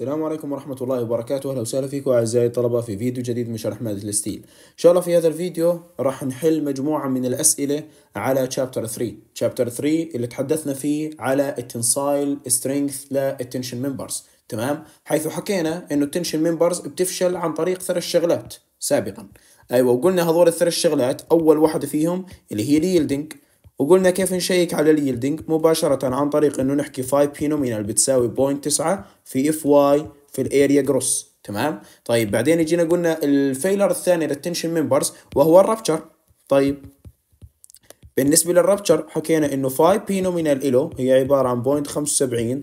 السلام عليكم ورحمة الله وبركاته أهلا وسهلا فيكم أعزائي الطلبة في فيديو جديد من شرح مادة الستيل إن شاء الله في هذا الفيديو راح نحل مجموعة من الأسئلة على Chapter 3 Chapter 3 اللي تحدثنا فيه على التنسايل سترينث للتنشن ممبرز تمام حيث حكينا أنه التنشن ممبرز بتفشل عن طريق ثلاث شغلات سابقا أيوة وقلنا هذول الثلاث شغلات أول واحدة فيهم اللي هي اليلدنج وقلنا كيف نشيك على اليلدنج مباشرة عن طريق انه نحكي فاي بينومينال بتساوي 0.9 في اف واي في الاريا جروس تمام طيب بعدين يجينا قلنا الفيلر الثاني للتنشن ممبرز وهو الرابتشر طيب بالنسبة للرابتشر حكينا انه فاي بي نومينال الو هي عبارة عن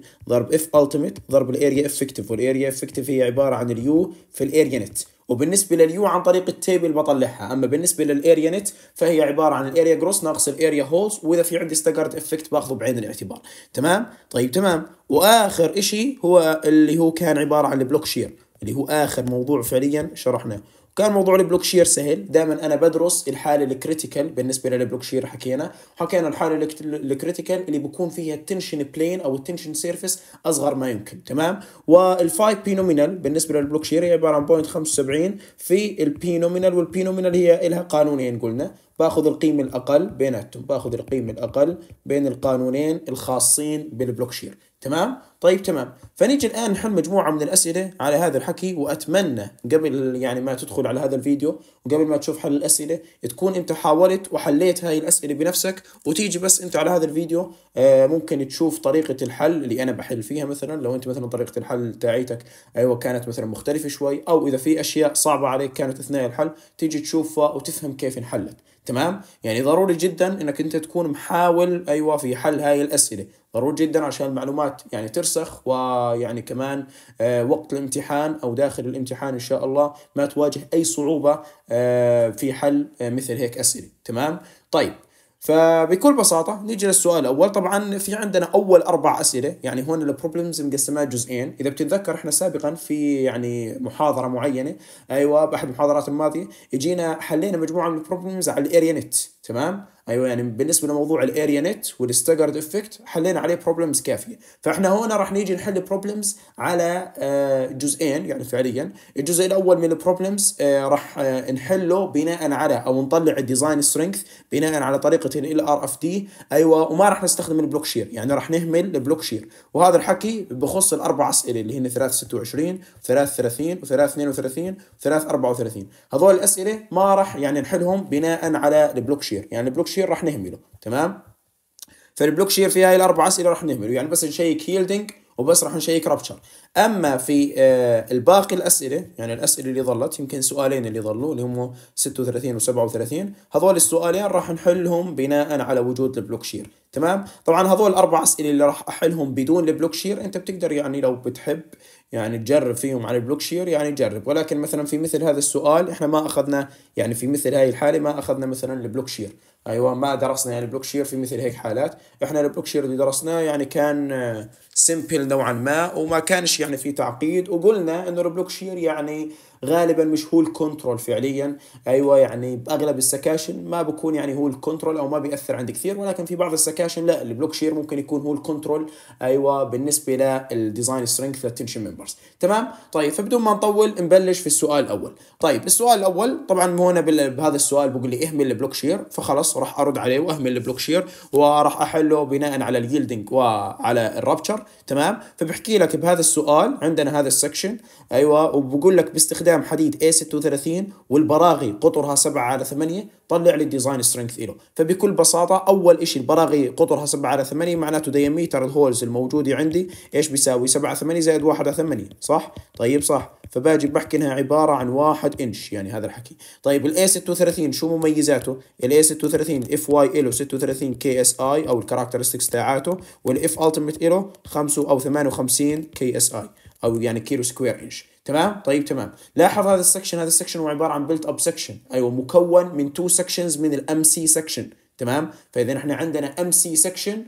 0.75 ضرب اف التيميت ضرب الاريا افكتيف والاريا افكتيف هي عبارة عن اليو في الاريا نت وبالنسبه لليو عن طريق التيبل بطلعها اما بالنسبه للاريا نت فهي عباره عن الاريا جروس ناقص الاريا هولز واذا في عندي ستاجرد افكت باخذه بعين الاعتبار تمام طيب تمام واخر إشي هو اللي هو كان عباره عن البلوك شير اللي هو اخر موضوع فعليا شرحناه كان موضوع البلوك شير سهل دائما انا بدرس الحاله الكريتيكال بالنسبه للبلوك شير حكينا حكينا الحاله الكريتيكال اللي بكون فيها التنشن بلين او التنشن سيرفيس اصغر ما يمكن تمام والفايف بي نومينال بالنسبه للبلوك شير هي عباره عن 75 في البي نومينال والبي نومينال هي لها قانونين قلنا باخذ القيمة الأقل بيناتهم باخذ القيمة الأقل بين القانونين الخاصين بالبلوك شير تمام طيب تمام فنيجي الان نحل مجموعه من الاسئله على هذا الحكي واتمنى قبل يعني ما تدخل على هذا الفيديو وقبل ما تشوف حل الاسئله تكون انت حاولت وحليت هاي الاسئله بنفسك وتيجي بس انت على هذا الفيديو آه، ممكن تشوف طريقه الحل اللي انا بحل فيها مثلا لو انت مثلا طريقه الحل تاعيتك ايوه كانت مثلا مختلفه شوي او اذا في اشياء صعبه عليك كانت اثناء الحل تيجي تشوفها وتفهم كيف انحلت تمام يعني ضروري جدا انك انت تكون محاول ايوه في حل هاي الاسئله ضروري جدا عشان المعلومات يعني ترسخ ويعني كمان آه، وقت الامتحان او داخل الامتحان ان شاء الله ما تواجه اي صعوبه آه، في حل آه، مثل هيك اسئله تمام طيب فبكل بساطة نيجي للسؤال الأول طبعا في عندنا أول أربع أسئلة يعني هون البروبلمز مقسماها جزئين إذا بتتذكر إحنا سابقا في يعني محاضرة معينة أيوة بأحد المحاضرات الماضية يجينا حلينا مجموعة من البروبلمز على الأريا نت تمام ايوه يعني بالنسبه لموضوع الاريا نت والستاجرد افكت حلينا عليه بروبلمز كافيه فاحنا هنا راح نيجي نحل بروبلمز على آه، جزئين يعني فعليا الجزء الاول من البروبلمز آه، راح آه، نحله بناء على او نطلع الديزاين سترينث بناء على طريقه ال ار اف دي ايوه وما راح نستخدم البلوك شير يعني راح نهمل البلوك شير وهذا الحكي بخص الاربع اسئله اللي هن 326 و و332 و334 هذول الاسئله ما راح يعني نحلهم بناء على البلوك شير شير يعني البلوك شير راح نهمله تمام فالبلوك شير في هاي الاربع اسئله راح نهمله يعني بس نشيك هيلدنج وبس راح نشيك رابتشر اما في آه، الباقي الاسئله يعني الاسئله اللي ظلت يمكن سؤالين اللي ظلوا اللي هم 36 و37 هذول السؤالين راح نحلهم بناء على وجود البلوك شير تمام طبعا هذول الاربع اسئله اللي راح احلهم بدون البلوك شير انت بتقدر يعني لو بتحب يعني تجرب فيهم على البلوك شير يعني جرب ولكن مثلا في مثل هذا السؤال احنا ما اخذنا يعني في مثل هاي الحاله ما اخذنا مثلا البلوك شير ايوه ما درسنا يعني بلوكشير شير في مثل هيك حالات احنا البلوك شير اللي درسناه يعني كان سمبل آه، نوعا ما وما كانش يعني في تعقيد وقلنا انه البلوك شير يعني غالبا مش هو الكنترول فعليا ايوه يعني باغلب السكاشن ما بكون يعني هو الكنترول او ما بياثر عندي كثير ولكن في بعض السكاشن لا البلوك شير ممكن يكون هو الكنترول ايوه بالنسبه للديزاين سترينث للتنشن ممبرز تمام طيب فبدون ما نطول نبلش في السؤال الاول طيب السؤال الاول طبعا هون بهذا السؤال بقول لي اهمل البلوك شير فخلص راح ارد عليه واهمل البلوك شير وراح احله بناء على اليلدنج وعلى الرابتشر تمام فبحكي لك بهذا السؤال عندنا هذا السكشن ايوه وبقول لك باستخدام حديد A36 والبراغي قطرها 7 على 8 طلع لي الديزاين سترينث له فبكل بساطه اول شيء البراغي قطرها 7 على 8 معناته دياميتر الهولز الموجوده عندي ايش بيساوي 7 8 زائد 1 على 8 صح طيب صح فباجي بحكي انها عباره عن 1 انش يعني هذا الحكي طيب الاي 36 شو مميزاته الاي 36 اف واي له 36 كي اس اي او الكاركترستكس تاعاته والاف التيميت له 5 خمسة او 58 كي اس اي او يعني كيلو سكوير انش تمام طيب تمام لاحظ هذا السكشن هذا السكشن هو عباره عن بيلت اب سكشن ايوه مكون من تو سكشنز من الام سي سكشن تمام فاذا احنا عندنا ام سي سكشن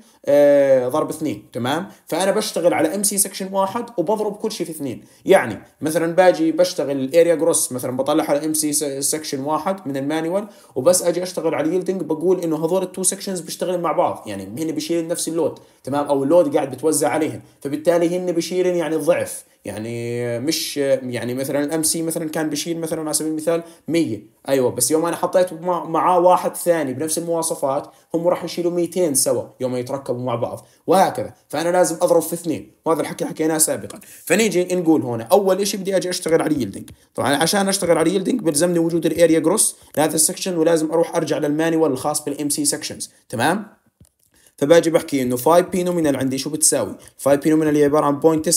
ضرب اثنين تمام فانا بشتغل على ام سي سكشن واحد وبضرب كل شيء في اثنين يعني مثلا باجي بشتغل الاريا جروس مثلا بطلع على ام سي سكشن واحد من المانيوال وبس اجي اشتغل على اليلدنج بقول انه هذول التو سكشنز بيشتغلن مع بعض يعني هن بيشيلن نفس اللود تمام او اللود قاعد بتوزع عليهم فبالتالي هن بيشيلن يعني الضعف يعني مش يعني مثلا الامسي مثلا كان بيشيل مثلا على سبيل المثال 100 ايوه بس يوم انا حطيت معاه واحد ثاني بنفس المواصفات هم راح يشيلوا 200 سوا يوم يتركبوا مع بعض وهكذا فانا لازم اضرب في اثنين وهذا الحكي حكيناه سابقا فنيجي نقول هنا اول شيء بدي اجي اشتغل على يلدنج طبعا عشان اشتغل على يلدنج بلزمني وجود الاريا جروس لهذا السكشن ولازم اروح ارجع للمانيوال الخاص بالام سي سكشنز تمام فباجي بحكي انه فاي بي نومينال عندي شو بتساوي فاي بي نومينال هي عباره عن 0.9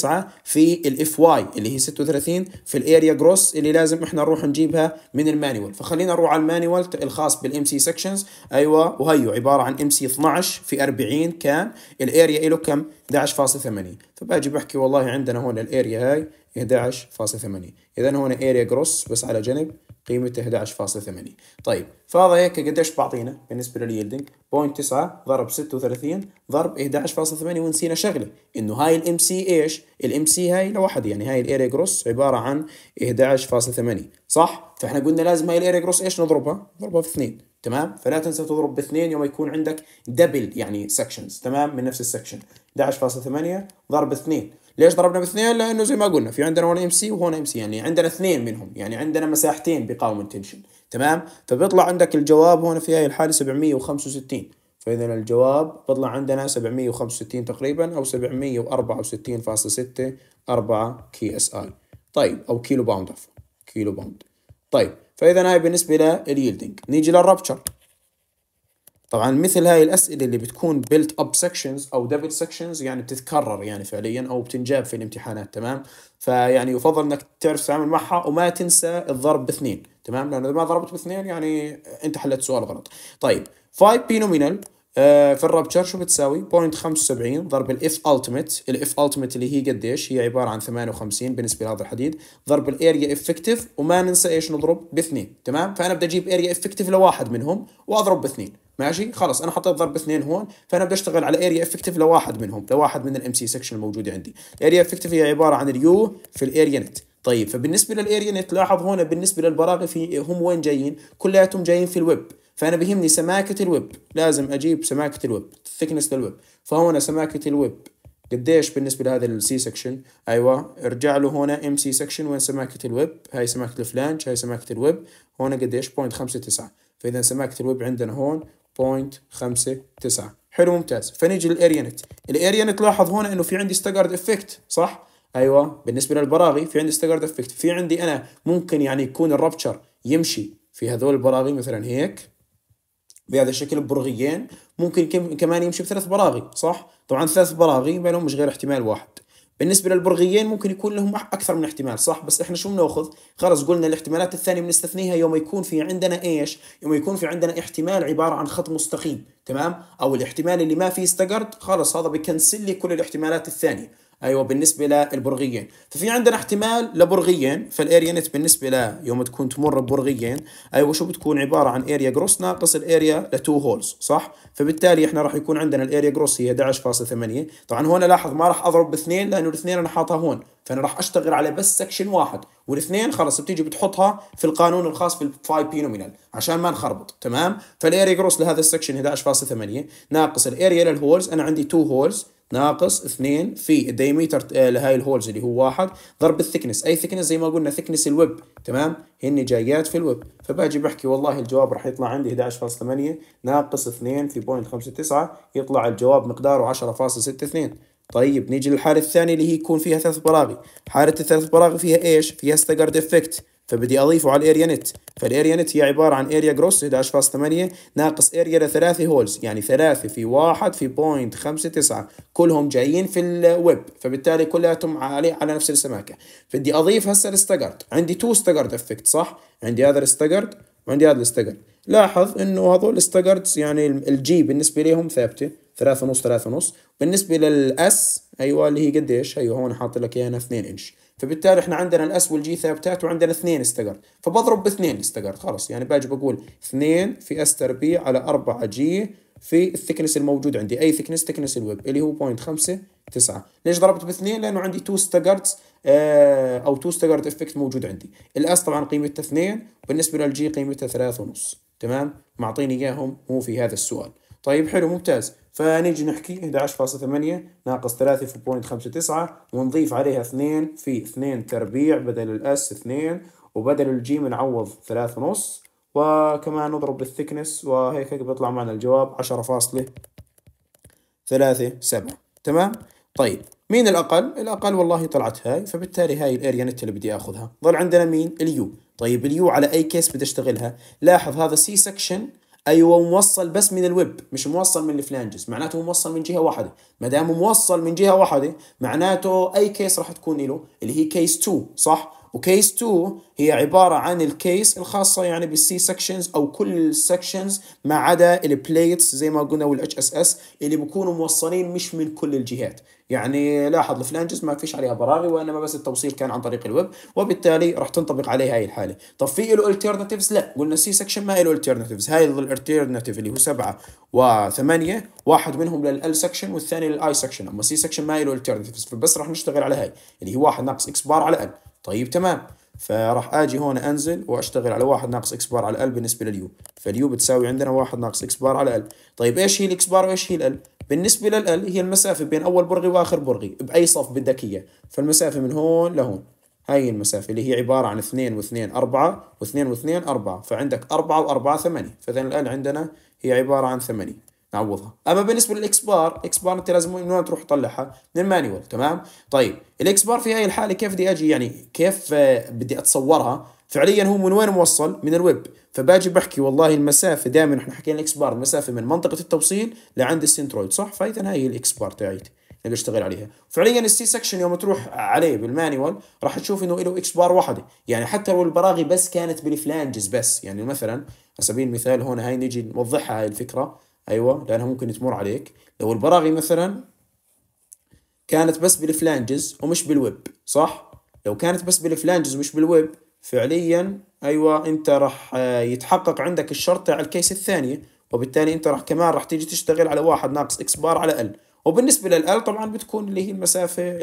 في الاف واي اللي هي 36 في الاريا جروس اللي لازم احنا نروح نجيبها من المانيوال فخلينا نروح على المانيوال الخاص بالام سي سكشنز ايوه وهيو عباره عن ام سي 12 في 40 كان الاريا له كم 11.8 فباجي بحكي والله عندنا هون الاريا هاي 11.8 اذا هون اريا جروس بس على جنب قيمته 11.8 طيب فهذا هيك قديش بعطينا بالنسبه لليلدنج 0.9 ضرب 36 ضرب 11.8 ونسينا شغله انه هاي الام سي ايش الام سي هاي لوحدها يعني هاي الاري جروس عباره عن 11.8 صح فاحنا قلنا لازم هاي الاري جروس ايش نضربها نضربها في 2 تمام فلا تنسى تضرب باثنين يوم يكون عندك دبل يعني سكشنز تمام من نفس السكشن 11.8 ضرب 2 ليش ضربنا باثنين لانه زي ما قلنا في عندنا 1 ام سي وهون ام سي يعني عندنا اثنين منهم يعني عندنا مساحتين بيقاوموا التنشن تمام فبيطلع عندك الجواب هون في هاي الحاله 765 فاذا الجواب بيطلع عندنا 765 تقريبا او 764.64 كي اس اي طيب او كيلو باوند عفوا كيلو باوند طيب فاذا هاي بالنسبه لليلدنج نيجي للربتشر طبعا مثل هاي الاسئله اللي بتكون بيلت اب سكشنز او دبل سكشنز يعني بتتكرر يعني فعليا او بتنجاب في الامتحانات تمام فيعني يفضل انك تعرف تتعامل معها وما تنسى الضرب باثنين تمام لانه اذا ما ضربت باثنين يعني انت حلت سؤال غلط طيب 5 بي نومينال في الرابتشر شو بتساوي؟ 0.75 ضرب الاف التيمت، الاف التيمت اللي هي قديش؟ هي عباره عن 58 بالنسبه لهذا الحديد، ضرب الاريا افكتيف وما ننسى ايش نضرب؟ باثنين، تمام؟ فانا بدي اجيب اريا افكتيف لواحد منهم واضرب باثنين. ماشي خلاص انا حطيت ضرب اثنين هون فانا بدي اشتغل على اريا افكتيف لواحد منهم لواحد من الام سي سكشن الموجوده عندي اريا افكتيف هي عباره عن اليو في الاريا نت طيب فبالنسبه للاريا نت لاحظ هون بالنسبه للبراغي في هم وين جايين كلياتهم جايين في الويب فانا بهمني سماكه الويب لازم اجيب سماكه الويب ثيكنس للويب فهون سماكه الويب قديش بالنسبه لهذا السي سكشن ايوه ارجع له هون ام سي سكشن وين سماكه الويب هاي سماكه الفلانش هاي سماكه الويب هون قديش 0.59 فاذا سماكه الويب عندنا هون 0.59 حلو ممتاز فنيجي للاريا نت لاحظ هنا انه في عندي ستاجرد افكت صح ايوه بالنسبه للبراغي في عندي ستاجرد افكت في عندي انا ممكن يعني يكون الرابتشر يمشي في هذول البراغي مثلا هيك بهذا الشكل ببرغيين ممكن كمان يمشي بثلاث براغي صح طبعا ثلاث براغي ما لهمش غير احتمال واحد بالنسبه للبرغيين ممكن يكون لهم اكثر من احتمال صح بس احنا شو بناخذ خلص قلنا الاحتمالات الثانيه بنستثنيها يوم يكون في عندنا ايش يوم يكون في عندنا احتمال عباره عن خط مستقيم تمام او الاحتمال اللي ما فيه استقرت خلص هذا بيكنسل لي كل الاحتمالات الثانيه ايوه بالنسبه للبرغيين ففي عندنا احتمال لبرغيين فالاريا نت بالنسبه ل يوم تكون تمر ببرغيين ايوه شو بتكون عباره عن اريا جروس ناقص الاريا لتو هولز صح فبالتالي احنا راح يكون عندنا الاريا جروس هي 11.8 طبعا هون لاحظ ما راح اضرب باثنين لانه الاثنين انا حاطها هون فانا راح اشتغل على بس سكشن واحد والاثنين خلص بتيجي بتحطها في القانون الخاص في الفاي بي نومينال عشان ما نخربط تمام فالاريا جروس لهذا السكشن 11.8 ناقص الاريا للهولز انا عندي 2 هولز ناقص 2 في الديميتر آه، لهاي الهولز اللي هو واحد ضرب الثكنس اي ثكنس زي ما قلنا ثكنس الويب تمام هن جايات في الويب فباجي بحكي والله الجواب راح يطلع عندي 11.8 ناقص 2 في بوينت 5.9 يطلع الجواب مقداره 10.62 طيب نيجي للحالة الثانية اللي هي يكون فيها ثلاث براغي حالة الثلاث براغي فيها ايش فيها ستاجر افكت فبدي اضيفه على الاريا نت فالاريا نت هي عباره عن اريا جروس 11.8 ناقص اريا لثلاثه هولز يعني ثلاثه في واحد في بوينت خمسة تسعة كلهم جايين في الويب فبالتالي كلياتهم عليه على نفس السماكه فبدي اضيف هسه الستاجرد عندي تو ستاجر افكت صح عندي هذا الستاجرد وعندي هذا الاستقر لاحظ انه هذول الاستقردز يعني الجي بالنسبه لهم ثابته ثلاثة ونص ثلاثة ونص بالنسبة للأس أيوة اللي هي قديش أيوة هون حاط لك إياها 2 إنش فبالتالي احنا عندنا الأس والجي ثابتات وعندنا اثنين استقرت فبضرب باثنين استقرت خلص يعني باجي بقول اثنين في أس تربيع على أربعة جي في الثكنس الموجود عندي اي ثكنس ثكنس الويب اللي هو 0.59 ليش ضربت باثنين لانه عندي تو ستاجردز آه، او تو ستاجرد افكت موجود عندي الاس طبعا قيمته اثنين بالنسبه للجي قيمته 3.5 ونص تمام معطيني اياهم هو في هذا السؤال طيب حلو ممتاز فنيجي نحكي 11.8 ناقص 3 في 0.59 ونضيف عليها 2 في 2 تربيع بدل الاس 2 وبدل الجي نعوض 3 ونص وكمان نضرب بالثكنس وهيك بيطلع معنا الجواب عشرة فاصلة ثلاثة سبعة تمام طيب مين الأقل؟ الأقل والله طلعت هاي فبالتالي هاي الاريا نت اللي بدي آخذها ظل عندنا مين؟ اليو طيب اليو على أي كيس بدي أشتغلها؟ لاحظ هذا سي سكشن ايوه موصل بس من الويب مش موصل من الفلانجز معناته موصل من جهه واحده ما دام موصل من جهه واحده معناته اي كيس راح تكون له اللي هي كيس 2 صح وكيس 2 هي عبارة عن الكيس الخاصة يعني بالسي سكشنز أو كل السكشنز ما عدا البليتس زي ما قلنا والاتش اس اس اللي بيكونوا موصلين مش من كل الجهات يعني لاحظ الفلانجز ما فيش عليها براغي وانما بس التوصيل كان عن طريق الويب وبالتالي راح تنطبق عليه هاي الحاله طب في له الترناتيفز لا قلنا سي سكشن ما له الترناتيفز هاي الالترناتيف اللي هو سبعة وثمانية واحد منهم للال سكشن والثاني للاي سكشن اما سي سكشن ما له الترناتيفز فبس راح نشتغل على هاي اللي هي واحد ناقص اكس بار على ال طيب تمام فراح اجي هون انزل واشتغل على واحد ناقص اكس بار على ال بالنسبه لليو فاليو بتساوي عندنا واحد ناقص اكس بار على ال طيب ايش هي الاكس بار وايش هي ال بالنسبه لل هي المسافه بين اول برغي واخر برغي باي صف بدك اياه فالمسافه من هون لهون هاي المسافة اللي هي عبارة عن 2 و2 4 و2 و2 4 فعندك 4 و4 8 فإذا الآن عندنا هي عبارة عن 8 نعوضها اما بالنسبه للاكس بار اكس بار انت لازم من وين تروح تطلعها من المانيوال تمام طيب الاكس بار في هاي الحاله كيف بدي اجي يعني كيف آه، بدي اتصورها فعليا هو من وين موصل من الويب فباجي بحكي والله المسافه دائما احنا حكينا الاكس بار المسافه من منطقه التوصيل لعند السنترويد صح فاذا هاي هي الاكس بار تاعيتي اللي اشتغل عليها فعليا السي سكشن يوم تروح عليه بالمانيوال راح تشوف انه له اكس بار واحده يعني حتى لو البراغي بس كانت بالفلانجز بس يعني مثلا على سبيل المثال هون هاي نجي نوضحها هاي الفكره ايوه لانها ممكن تمر عليك لو البراغي مثلا كانت بس بالفلانجز ومش بالويب صح لو كانت بس بالفلانجز ومش بالويب فعليا ايوه انت راح آه، يتحقق عندك الشرط على الكيس الثانيه وبالتالي انت راح كمان راح تيجي تشتغل على واحد ناقص اكس بار على ال وبالنسبه للال طبعا بتكون اللي هي المسافه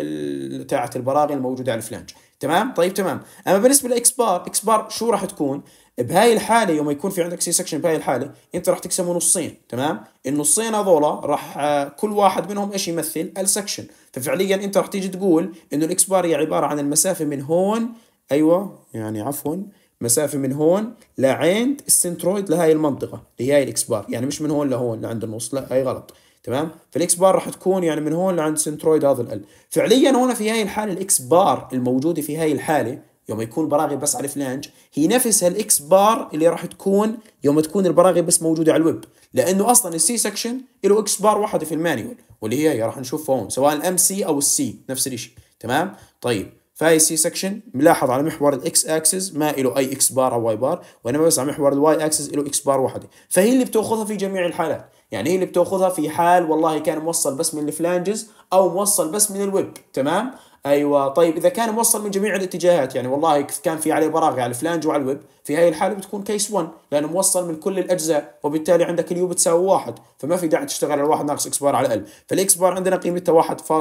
تاعت البراغي الموجوده على الفلانج تمام طيب تمام اما بالنسبه لاكس بار اكس بار شو راح تكون بهاي الحاله يوم يكون في عندك سي سكشن بهاي الحاله انت راح تقسمه نصين تمام النصين هذولا راح آه، كل واحد منهم ايش يمثل السكشن ففعليا انت راح تيجي تقول انه الاكس بار هي عباره عن المسافه من هون ايوه يعني عفوا مسافة من هون لعند السنترويد لهي المنطقة اللي هي الإكس بار يعني مش من هون لهون لعند النص لا هي غلط تمام فالإكس بار راح تكون يعني من هون لعند سنترويد هذا ال فعليا هون في هاي الحالة الإكس بار الموجودة في هاي الحالة يوم يكون البراغي بس على الفلانج هي نفسها الاكس بار اللي راح تكون يوم تكون البراغي بس موجوده على الويب لانه اصلا السي سكشن له اكس بار واحده في المانيوال واللي هي, هي راح نشوفها هون سواء الام سي او السي نفس الشيء تمام طيب فهي السي سكشن ملاحظ على محور الاكس اكسس ما له اي اكس بار او واي بار وانما بس على محور الواي اكسس له اكس بار واحده فهي اللي بتاخذها في جميع الحالات يعني هي اللي بتاخذها في حال والله كان موصل بس من الفلانجز او موصل بس من الويب تمام ايوه طيب اذا كان موصل من جميع الاتجاهات يعني والله كان في عليه براغي على الفلانج وعلى الويب في هاي الحاله بتكون كيس 1 لانه موصل من كل الاجزاء وبالتالي عندك اليو بتساوي واحد فما في داعي تشتغل على واحد ناقص اكس بار على ال فالاكس بار عندنا قيمتها 1.4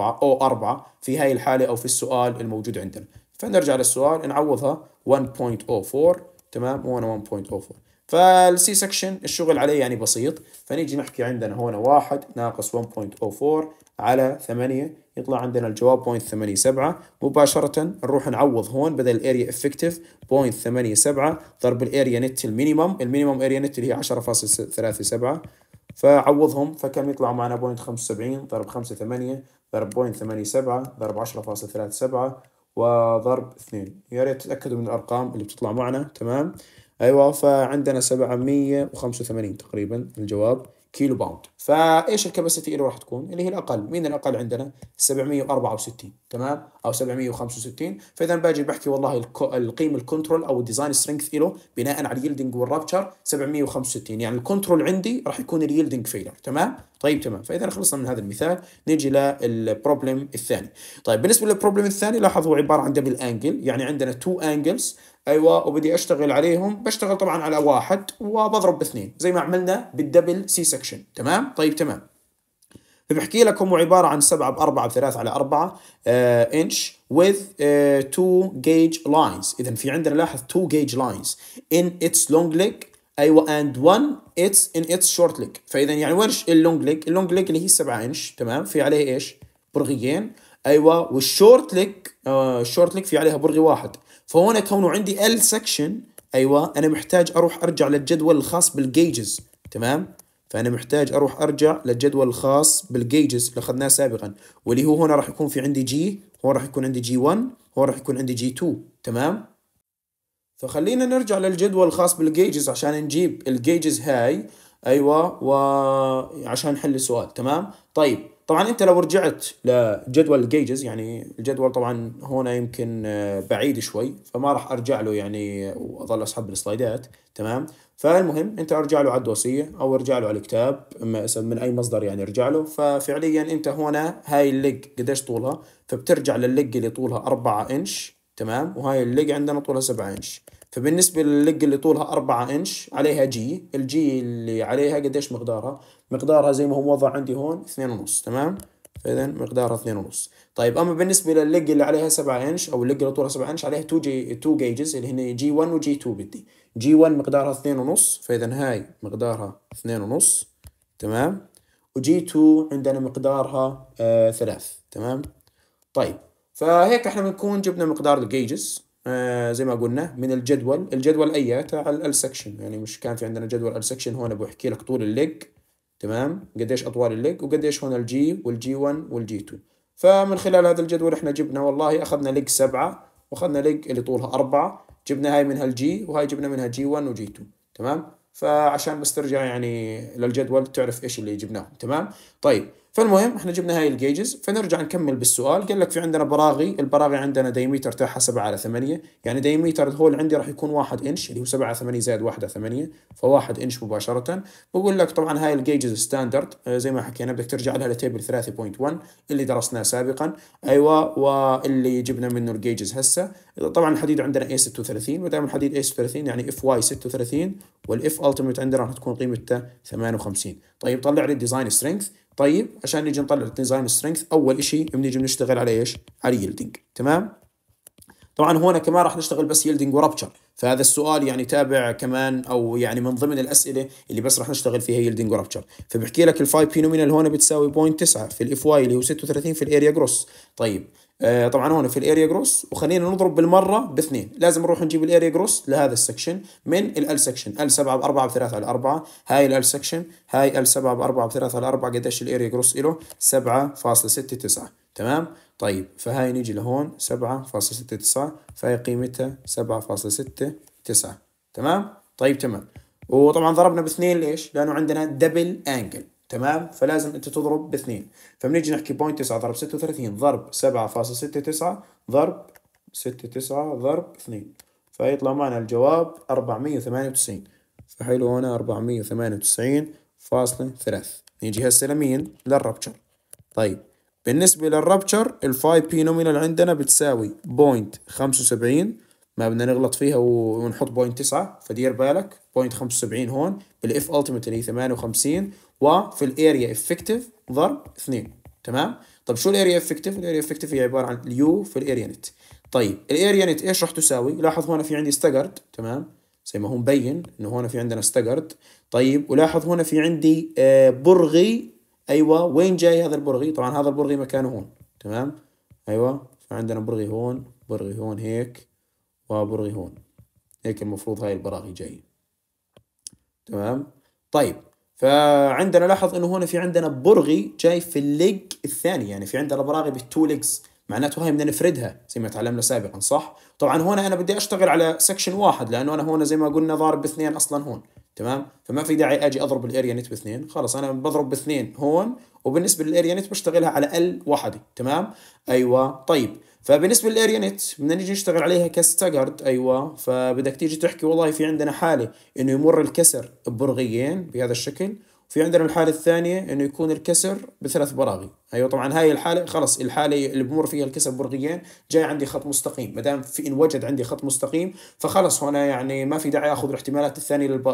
او 4 في هاي الحاله او في السؤال الموجود عندنا فنرجع للسؤال نعوضها 1.04 تمام وانا 1.04 فالسي سكشن الشغل عليه يعني بسيط فنيجي نحكي عندنا هون 1 ناقص 1.04 على 8 يطلع عندنا الجواب 0.87 مباشرة نروح نعوض هون بدل الاريا افكتيف 0.87 ضرب الاريا نت المينيمم المينيمم اريا نت اللي هي 10.37 فعوضهم فكم يطلع معنا 0.75 ضرب 5.8 ضرب 0.87 ضرب 10.37 وضرب 2 يا ريت تتأكدوا من الأرقام اللي بتطلع معنا تمام ايوه فعندنا 785 تقريبا الجواب كيلو باوند فايش الكباسيتي اللي راح تكون اللي هي الاقل مين الاقل عندنا 764 تمام او 765 فاذا باجي بحكي والله القيمه الكنترول او الديزاين سترينث له بناء على اليلدنج والرابتشر 765 يعني الكنترول عندي راح يكون اليلدنج فيلر تمام طيب تمام فاذا خلصنا من هذا المثال نيجي للبروبلم الثاني طيب بالنسبه للبروبلم الثاني لاحظوا عباره عن دبل انجل يعني عندنا تو انجلز ايوه وبدي اشتغل عليهم بشتغل طبعا على واحد وبضرب باثنين زي ما عملنا بالدبل سي سكشن تمام طيب تمام فبحكي لكم هو عبارة عن 7 ب 4 ب 3 على 4 انش آه، with 2 آه، gauge lines إذا في عندنا لاحظ 2 gauge lines in its long leg أيوة and 1 it's in its short leg فإذا يعني وين اللونج ليج اللونج ليج اللي هي 7 انش تمام في عليه إيش برغيين أيوة والشورت ليج الشورت ليج في عليها برغي واحد فهنا كونه عندي ال سكشن ايوه انا محتاج اروح ارجع للجدول الخاص بالجيجز تمام فانا محتاج اروح ارجع للجدول الخاص بالجيجز اللي اخذناه سابقا واللي هو هنا راح يكون في عندي جي هو راح يكون عندي جي 1 هو راح يكون عندي جي 2 تمام فخلينا نرجع للجدول الخاص بالجيجز عشان نجيب الجيجز هاي ايوه وعشان نحل السؤال تمام طيب طبعا انت لو رجعت لجدول الجيجز يعني الجدول طبعا هنا يمكن آه، بعيد شوي فما راح ارجع له يعني واظل اسحب السلايدات تمام فالمهم انت ارجع له على الدوسيه او ارجع له على الكتاب من اي مصدر يعني ارجع له ففعليا انت هنا هاي الليج قديش طولها فبترجع للليج اللي طولها 4 انش تمام وهاي الليج عندنا طولها 7 انش فبالنسبة للليج اللي طولها 4 انش عليها جي الجي اللي عليها قديش مقدارها مقدارها زي ما هو موضع عندي هون اثنين ونص تمام فاذا مقدارها اثنين ونص طيب اما بالنسبه للليج اللي عليها 7 انش او الليج اللي طولها 7 انش عليها 2 جي 2 جيجز اللي هن جي 1 وجي 2 بدي جي 1 مقدارها اثنين ونص فاذا هاي مقدارها اثنين ونص تمام وجي 2 عندنا مقدارها آه ثلاث تمام طيب فهيك احنا بنكون جبنا مقدار الجيجز آه زي ما قلنا من الجدول الجدول اي تاع ال سكشن يعني مش كان في عندنا جدول ال سكشن هون بحكي لك طول الليج تمام قديش اطوال الليج وقديش هنا الجي والجي 1 والجي 2 فمن خلال هذا الجدول احنا جبنا والله اخذنا ليج 7 واخذنا ليج اللي طولها 4 جبنا هاي منها الجي وهاي جبنا منها جي 1 وجي 2 تمام فعشان بس ترجع يعني للجدول تعرف ايش اللي جبناه تمام طيب فالمهم احنا جبنا هاي الجيجز فنرجع نكمل بالسؤال قال لك في عندنا براغي البراغي عندنا دايميتر تاعها 7 على 8 يعني دايميتر الهول عندي راح يكون 1 انش اللي هو 7 على 8 زائد 1 على 8 ف1 انش مباشره بقول لك طبعا هاي الجيجز ستاندرد آه، زي ما حكينا بدك ترجع لها لتيبل 3.1 اللي درسناه سابقا ايوه واللي جبنا منه الجيجز هسه طبعا الحديد عندنا اي 36 ودائما الحديد اي 36 يعني اف واي 36 والاف التيميت عندنا راح تكون قيمته 58 طيب طلع لي الديزاين سترينث طيب عشان نيجي نطلع الديزاين سترينث اول شيء بنيجي بنشتغل على ايش؟ على يلدنج تمام؟ طبعا هنا كمان راح نشتغل بس يلدنج ورابتشر فهذا السؤال يعني تابع كمان او يعني من ضمن الاسئله اللي بس راح نشتغل فيها يلدنج ورابتشر فبحكي لك الفاي بي نومينال هون بتساوي 0.9 في الاف واي اللي هو 36 في الاريا جروس طيب آه، طبعا هون في الاريا جروس وخلينا نضرب بالمره باثنين لازم نروح نجيب الاريا جروس لهذا السكشن من ال سكشن ال 7 ب 4 ب 3 على 4 هاي ال سكشن هاي ال 7 ب 4 ب 3 على 4 قديش الاريا جروس له 7.69 تمام طيب فهاي نيجي لهون 7.69 فهي قيمتها 7.69 تمام طيب تمام وطبعا ضربنا باثنين ليش لانه عندنا دبل انجل تمام فلازم انت تضرب باثنين فبنيجي نحكي بوينت 9 ضرب 36 ضرب 7.69 ضرب 6.9 ضرب 2 فيطلع معنا الجواب 498 فحلو هنا 498.3 نيجي هسه لمين للربتشر طيب بالنسبة للربتشر الفاي بي نومينال عندنا بتساوي بوينت 75 ما بدنا نغلط فيها ونحط بوينت 9 فدير بالك بوينت 75 هون بالاف التيمت اللي هي 58 وفي الاريا افكتيف ضرب 2 تمام طب شو الاريا افكتيف الاريا افكتيف هي عباره عن اليو في الاريا نت طيب الاريا نت ايش راح تساوي لاحظ هون في عندي استجرد تمام زي ما هو مبين انه هون في عندنا استجرد طيب ولاحظ هون في عندي آه، برغي ايوه وين جاي هذا البرغي طبعا هذا البرغي مكانه هون تمام ايوه فعندنا برغي هون برغي هون هيك وبرغي هون هيك المفروض هاي البراغي جايه تمام طيب فعندنا لاحظ انه هنا في عندنا برغي جاي في الليج الثاني يعني في عندنا براغي بالتو ليجز معناته هاي بدنا نفردها زي ما تعلمنا سابقا صح؟ طبعا هنا انا بدي اشتغل على سكشن واحد لانه انا هنا زي ما قلنا ضارب باثنين اصلا هون تمام؟ فما في داعي اجي اضرب الاريا نت باثنين، خلص انا بضرب باثنين هون وبالنسبه للاريا نت بشتغلها على ال وحده تمام؟ ايوه طيب فبالنسبه للاريا بدنا نيجي نشتغل عليها كستاجرد ايوه فبدك تيجي تحكي والله في عندنا حاله انه يمر الكسر ببرغيين بهذا الشكل وفي عندنا الحاله الثانيه انه يكون الكسر بثلاث براغي ايوه طبعا هاي الحاله خلص الحاله اللي بمر فيها الكسر برغيين جاي عندي خط مستقيم ما دام في ان وجد عندي خط مستقيم فخلص هنا يعني ما في داعي اخذ الاحتمالات الثانيه للب...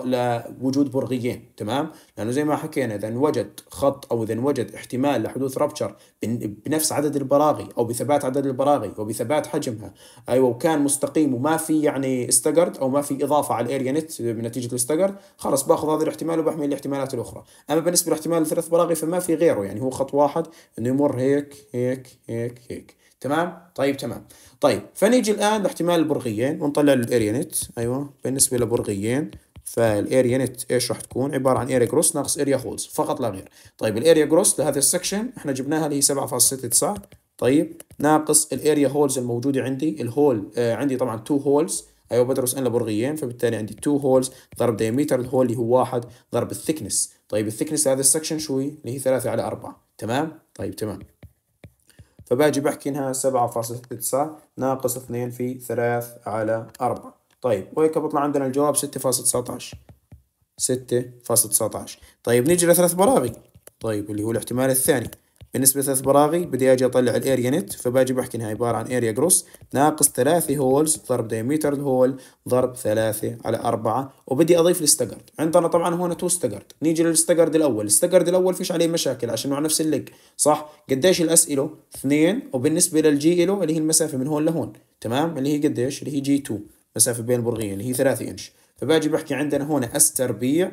لوجود برغيين تمام لانه زي ما حكينا اذا وجد خط او اذا وجد احتمال لحدوث رابتشر بنفس عدد البراغي او بثبات عدد البراغي وبثبات حجمها ايوه وكان مستقيم وما في يعني استقرد او ما في اضافه على الاريا نت بنتيجه الاستقرد خلص باخذ هذا الاحتمال وبحمل الاحتمالات الاخرى اما بالنسبه لاحتمال الثلاث براغي فما في غيره يعني هو خط واحد انه يمر هيك هيك هيك هيك تمام طيب تمام طيب فنيجي الان لاحتمال البرغيين ونطلع له الاريا نت ايوه بالنسبه لبرغيين فالاريا نت ايش راح تكون عباره عن اريا جروس ناقص اريا هولز فقط لا غير طيب الاريا جروس لهذا السكشن احنا جبناها اللي هي 7.69 طيب ناقص الاريا هولز الموجوده عندي الهول آه عندي طبعا تو هولز ايوه بدرس انا برغيين فبالتالي عندي 2 هولز ضرب دايمتر الهول اللي هو واحد ضرب الثكنس طيب الثكنس هذا السكشن شوي اللي هي 3 على 4 تمام طيب تمام فباجي بحكي انها 7.9 ناقص 2 في 3 على 4 طيب وهيك بطلع عندنا الجواب 6.19 6.19 طيب نيجي لثلاث براغي طيب اللي هو الاحتمال الثاني بالنسبة لثلاث براغي بدي أجي أطلع الأريا نت فباجي بحكي إنها عبارة عن أريا جروس ناقص ثلاثة هولز ضرب دايمتر الهول ضرب ثلاثة على أربعة وبدي أضيف الاستقرد عندنا طبعا هون تو استقرد نيجي للاستقرد الأول الاستقرد الأول فيش عليه مشاكل عشان على نفس الليج صح قديش الأسئلة اثنين وبالنسبة للجي إلو اللي هي المسافة من هون لهون تمام اللي هي قديش اللي هي جي 2 مسافة بين البرغيين اللي هي 3 إنش فباجي بحكي عندنا هون اس تربيع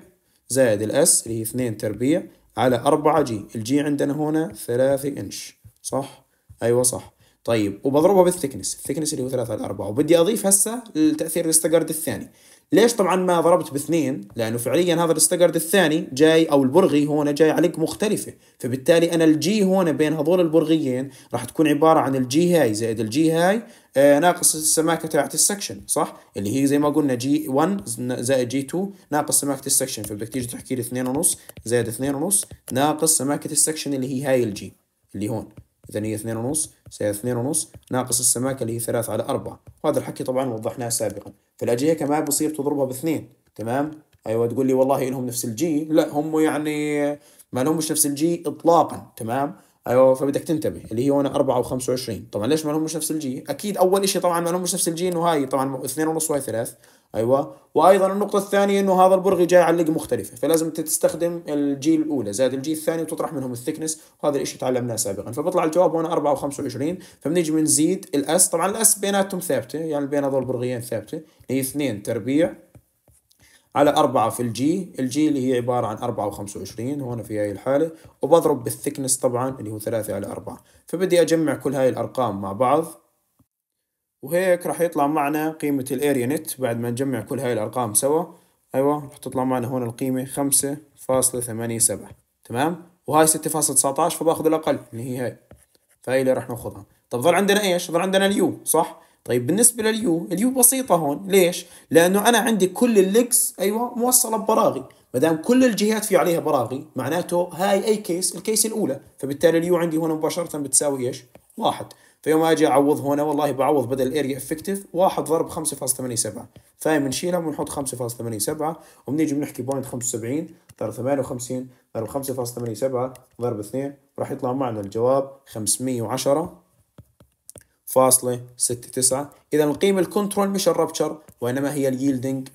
زائد الاس اللي هي اثنين تربيع على 4 جي الجي عندنا هنا 3 انش صح ايوه صح طيب وبضربها بالثكنس الثكنس اللي هو 3 على 4 وبدي اضيف هسه التاثير الاستقرد الثاني ليش طبعا ما ضربت باثنين لانه فعليا هذا الاستقرد الثاني جاي او البرغي هنا جاي على مختلفه فبالتالي انا الجي هون بين هذول البرغيين راح تكون عباره عن الجي هاي زائد الجي هاي آه، ناقص السماكه تاعت السكشن صح اللي هي زي ما قلنا جي 1 زائد جي 2 ناقص سماكه السكشن فبدك تيجي تحكي لي 2 ونص زائد 2 ونص ناقص سماكه السكشن اللي هي هاي الجي اللي هون اذا هي 2 ونص زائد 2 ونص ناقص السماكه اللي هي 3 على 4 وهذا الحكي طبعا وضحناه سابقا فالاجهه كمان بصير تضربها باثنين تمام ايوه تقول لي والله لهم نفس الجي لا هم يعني ما لهمش نفس الجي اطلاقا تمام ايوه فبدك تنتبه اللي هي هون 4 و25 طبعا ليش ما لهم مش نفس الجي اكيد اول شيء طبعا ما لهم مش نفس الجي انه هاي طبعا اثنين ونص وهي ثلاث ايوه وايضا النقطه الثانيه انه هذا البرغي جاي على لقمه مختلفه فلازم تستخدم الجي الاولى زائد الجي الثاني وتطرح منهم الثكنس وهذا الشيء تعلمناه سابقا فبطلع الجواب هون 4 و25 فبنيجي بنزيد الاس طبعا الاس بيناتهم ثابته يعني بين هذول البرغيين ثابته اللي هي 2 تربيع على 4 في الجي الجي اللي هي عبارة عن 4 و 25 هون في هاي الحالة وبضرب بالثكنس طبعا اللي هو 3 على 4 فبدي أجمع كل هاي الأرقام مع بعض وهيك راح يطلع معنا قيمة الاريا نت بعد ما نجمع كل هاي الأرقام سوا أيوة راح تطلع معنا هون القيمة 5.87 تمام وهاي 6.19 فباخذ الأقل اللي هي هاي فهي اللي راح ناخذها طب ظل عندنا ايش؟ ظل عندنا اليو صح؟ طيب بالنسبه لليو اليو بسيطه هون ليش لانه انا عندي كل الليجز ايوه موصله ببراغي ما دام كل الجهات في عليها براغي معناته هاي اي كيس الكيس الاولى فبالتالي اليو عندي هون مباشره بتساوي ايش واحد فيوم اجي اعوض هنا والله بعوض بدل اريا افكتيف واحد ضرب 5.87 فاهم بنشيلها بنحط 5.87 وبنيجي بنحكي بوينت 75 ضرب 58 ضرب 5.87 ضرب 2 راح يطلع معنا الجواب 510 فاصلة ستة تسعة إذا القيمة الكنترول مش الربتشر وإنما هي الييلدنج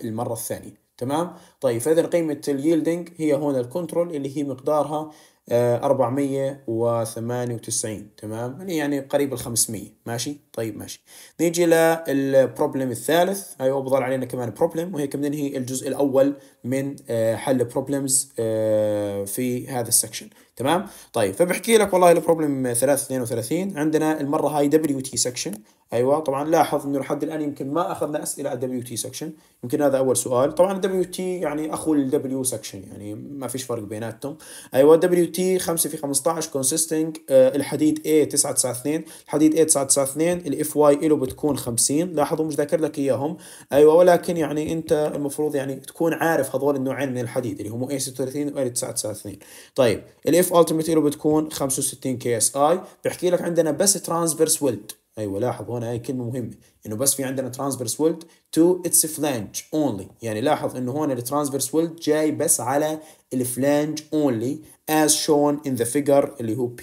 للمرة الثانية تمام طيب فإذا قيمة الييلدنج هي هون الكنترول اللي هي مقدارها 498 آه، تمام يعني قريب ال 500 ماشي طيب ماشي نيجي للبروبلم الثالث هاي أيوة بضل علينا كمان بروبلم وهيك بننهي الجزء الاول من آه، حل بروبلمز آه، في هذا السكشن تمام طيب فبحكي لك والله البروبلم 32 عندنا المره هاي دبليو تي سكشن ايوه طبعا لاحظ انه لحد الان يمكن ما اخذنا اسئله على الدبليو تي سكشن يمكن هذا اول سؤال طبعا الدبليو تي يعني اخو الدبليو سكشن يعني ما فيش فرق بيناتهم ايوه دبليو تي 5 في 15 كونسيستنج آه، الحديد A 992 الحديد A 992 ناقصة 2 الاف واي له بتكون 50 لاحظوا مش ذاكر لك اياهم ايوه ولكن يعني انت المفروض يعني تكون عارف هذول النوعين من الحديد اللي هم اي 36 و 992 طيب الاف التيميت له بتكون 65 كي اس اي بحكي لك عندنا بس ترانسفيرس ويلد ايوه لاحظ هون هاي كلمه مهمه انه بس في عندنا ترانسفيرس ويلد تو اتس فلانج اونلي يعني لاحظ انه هون الترانسفيرس ويلد جاي بس على الفلانج اونلي as shown in the figure اللي هو P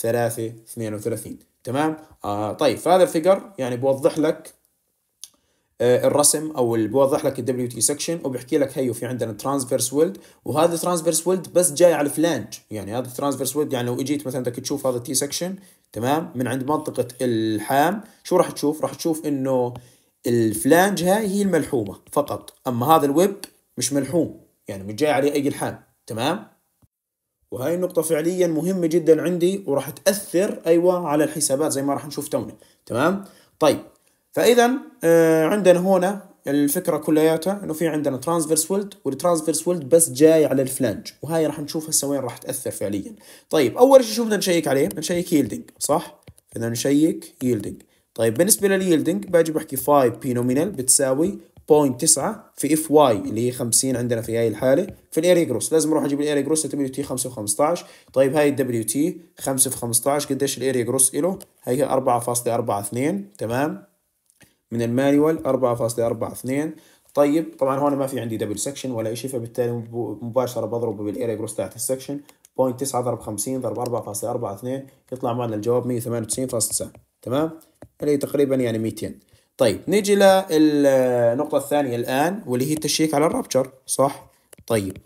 332 تمام آه طيب فهذا الفيجر يعني بوضح لك آه الرسم او بوضح لك الدبليو تي سكشن وبحكي لك هيو في عندنا ترانسفيرس ويلد وهذا ترانسفيرس ويلد بس جاي على الفلانج يعني هذا ترانسفيرس ويلد يعني لو اجيت مثلا بدك تشوف هذا التي سكشن تمام من عند منطقه الحام شو راح تشوف؟ راح تشوف انه الفلانج هاي هي الملحومه فقط اما هذا الويب مش ملحوم يعني مش جاي عليه اي الحام تمام وهاي النقطة فعليا مهمة جدا عندي وراح تأثر أيوة على الحسابات زي ما راح نشوف تونا تمام طيب فإذا آه عندنا هنا الفكرة كلياتها إنه في عندنا ترانسفيرس ويلد والترانسفيرس ويلد بس جاي على الفلانج وهاي راح نشوف هسه وين راح تأثر فعليا طيب أول شيء شو بدنا نشيك عليه بدنا نشيك ييلدنج صح بدنا نشيك ييلدينج طيب بالنسبة لليلدنج باجي بحكي 5 بي نومينال بتساوي في اف واي اللي هي 50 عندنا في هاي الحاله في الاريا جروس لازم اروح اجيب الاريا جروس دبليو تي 5 في 15 طيب هاي الدبليو تي 5 في 15 قديش الاريا جروس له هي 4.42 تمام من المانيوال 4.42 طيب طبعا هون ما في عندي دبل سكشن ولا شيء فبالتالي مباشره بضربه بالاريا جروس تاعت السكشن 0.9 ضرب 50 ضرب 4.42 يطلع معنا الجواب 198.9 تمام اللي تقريبا يعني 200 طيب نيجي للنقطة الثانية الآن واللي هي التشيك على الرابتشر صح؟ طيب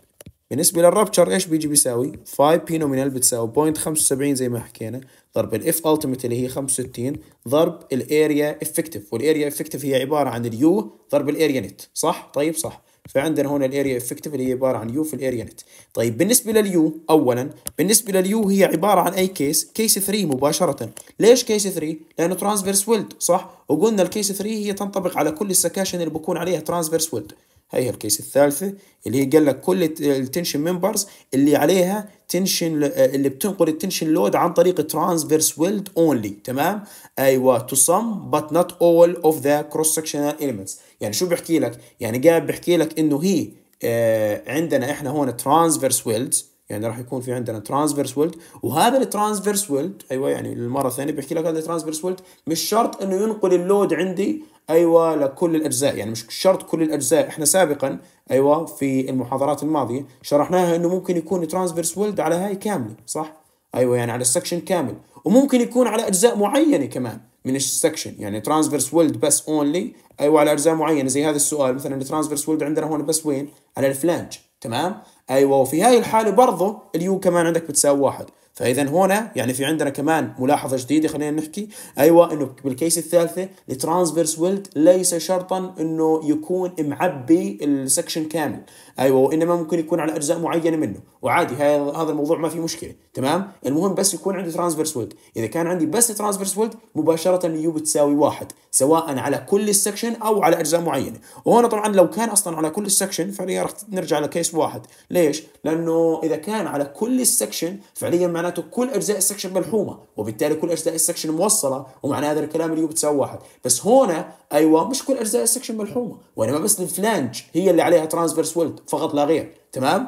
بالنسبة للرابتشر ايش بيجي بيساوي؟ 5 بي نومينال بتساوي 0.75 زي ما حكينا ضرب الاف التيميت اللي هي 65 ضرب الاريا افكتيف والاريا افكتيف هي عبارة عن اليو ضرب الاريا نت صح؟ طيب صح فعندنا هنا الاريا افكتيف اللي هي عباره عن يو في الاريا نت طيب بالنسبه لليو اولا بالنسبه لليو هي عباره عن اي كيس كيس 3 مباشره ليش كيس 3 لانه ترانسفيرس ويلد صح وقلنا الكيس 3 هي تنطبق على كل السكاشن اللي بكون عليها ترانسفيرس ويلد هي الكيس الثالثة اللي هي قال لك كل التنشن ممبرز اللي عليها تنشن آه، اللي بتنقل التنشن لود عن طريق ترانسفيرس ويلد اونلي تمام ايوه تو سم بات نوت اول اوف ذا كروس سكشنال ايلمنتس يعني شو بحكي لك يعني قاعد بحكي لك انه هي آه، عندنا احنا هون ترانسفيرس ويلدز يعني راح يكون في عندنا ترانسفيرس ويلد وهذا الترانسفيرس ويلد ايوه يعني المره الثانيه بحكي لك هذا الترانسفيرس ويلد مش شرط انه ينقل اللود عندي ايوه لكل الاجزاء يعني مش شرط كل الاجزاء احنا سابقا ايوه في المحاضرات الماضيه شرحناها انه ممكن يكون ترانسفيرس ويلد على هاي كامله صح ايوه يعني على السكشن كامل وممكن يكون على اجزاء معينه كمان من السكشن يعني ترانسفيرس ويلد بس اونلي ايوه على اجزاء معينه زي هذا السؤال مثلا الترانسفيرس ويلد عندنا هون بس وين على الفلانج تمام ايوه وفي هاي الحاله برضه اليو كمان عندك بتساوي واحد فاذا هنا يعني في عندنا كمان ملاحظه جديده خلينا نحكي ايوه انه بالكيس الثالثه الترانسفيرس ويلد ليس شرطا انه يكون معبي السكشن كامل ايوه وانما ممكن يكون على اجزاء معينه منه وعادي هذا الموضوع ما في مشكله تمام المهم بس يكون عندي ترانسفيرس ويلد اذا كان عندي بس ترانسفيرس ويلد مباشره اليو بتساوي واحد سواء على كل السكشن او على اجزاء معينه وهنا طبعا لو كان اصلا على كل السكشن فعليا راح نرجع لكيس واحد ليش لانه اذا كان على كل السكشن فعليا معناته كل اجزاء السكشن ملحومه وبالتالي كل اجزاء السكشن موصله ومعنى هذا الكلام اليو بتساوي واحد بس هنا ايوه مش كل اجزاء السكشن ملحومه وانما بس الفلانج هي اللي عليها ترانسفيرس ويلد فقط لا غير تمام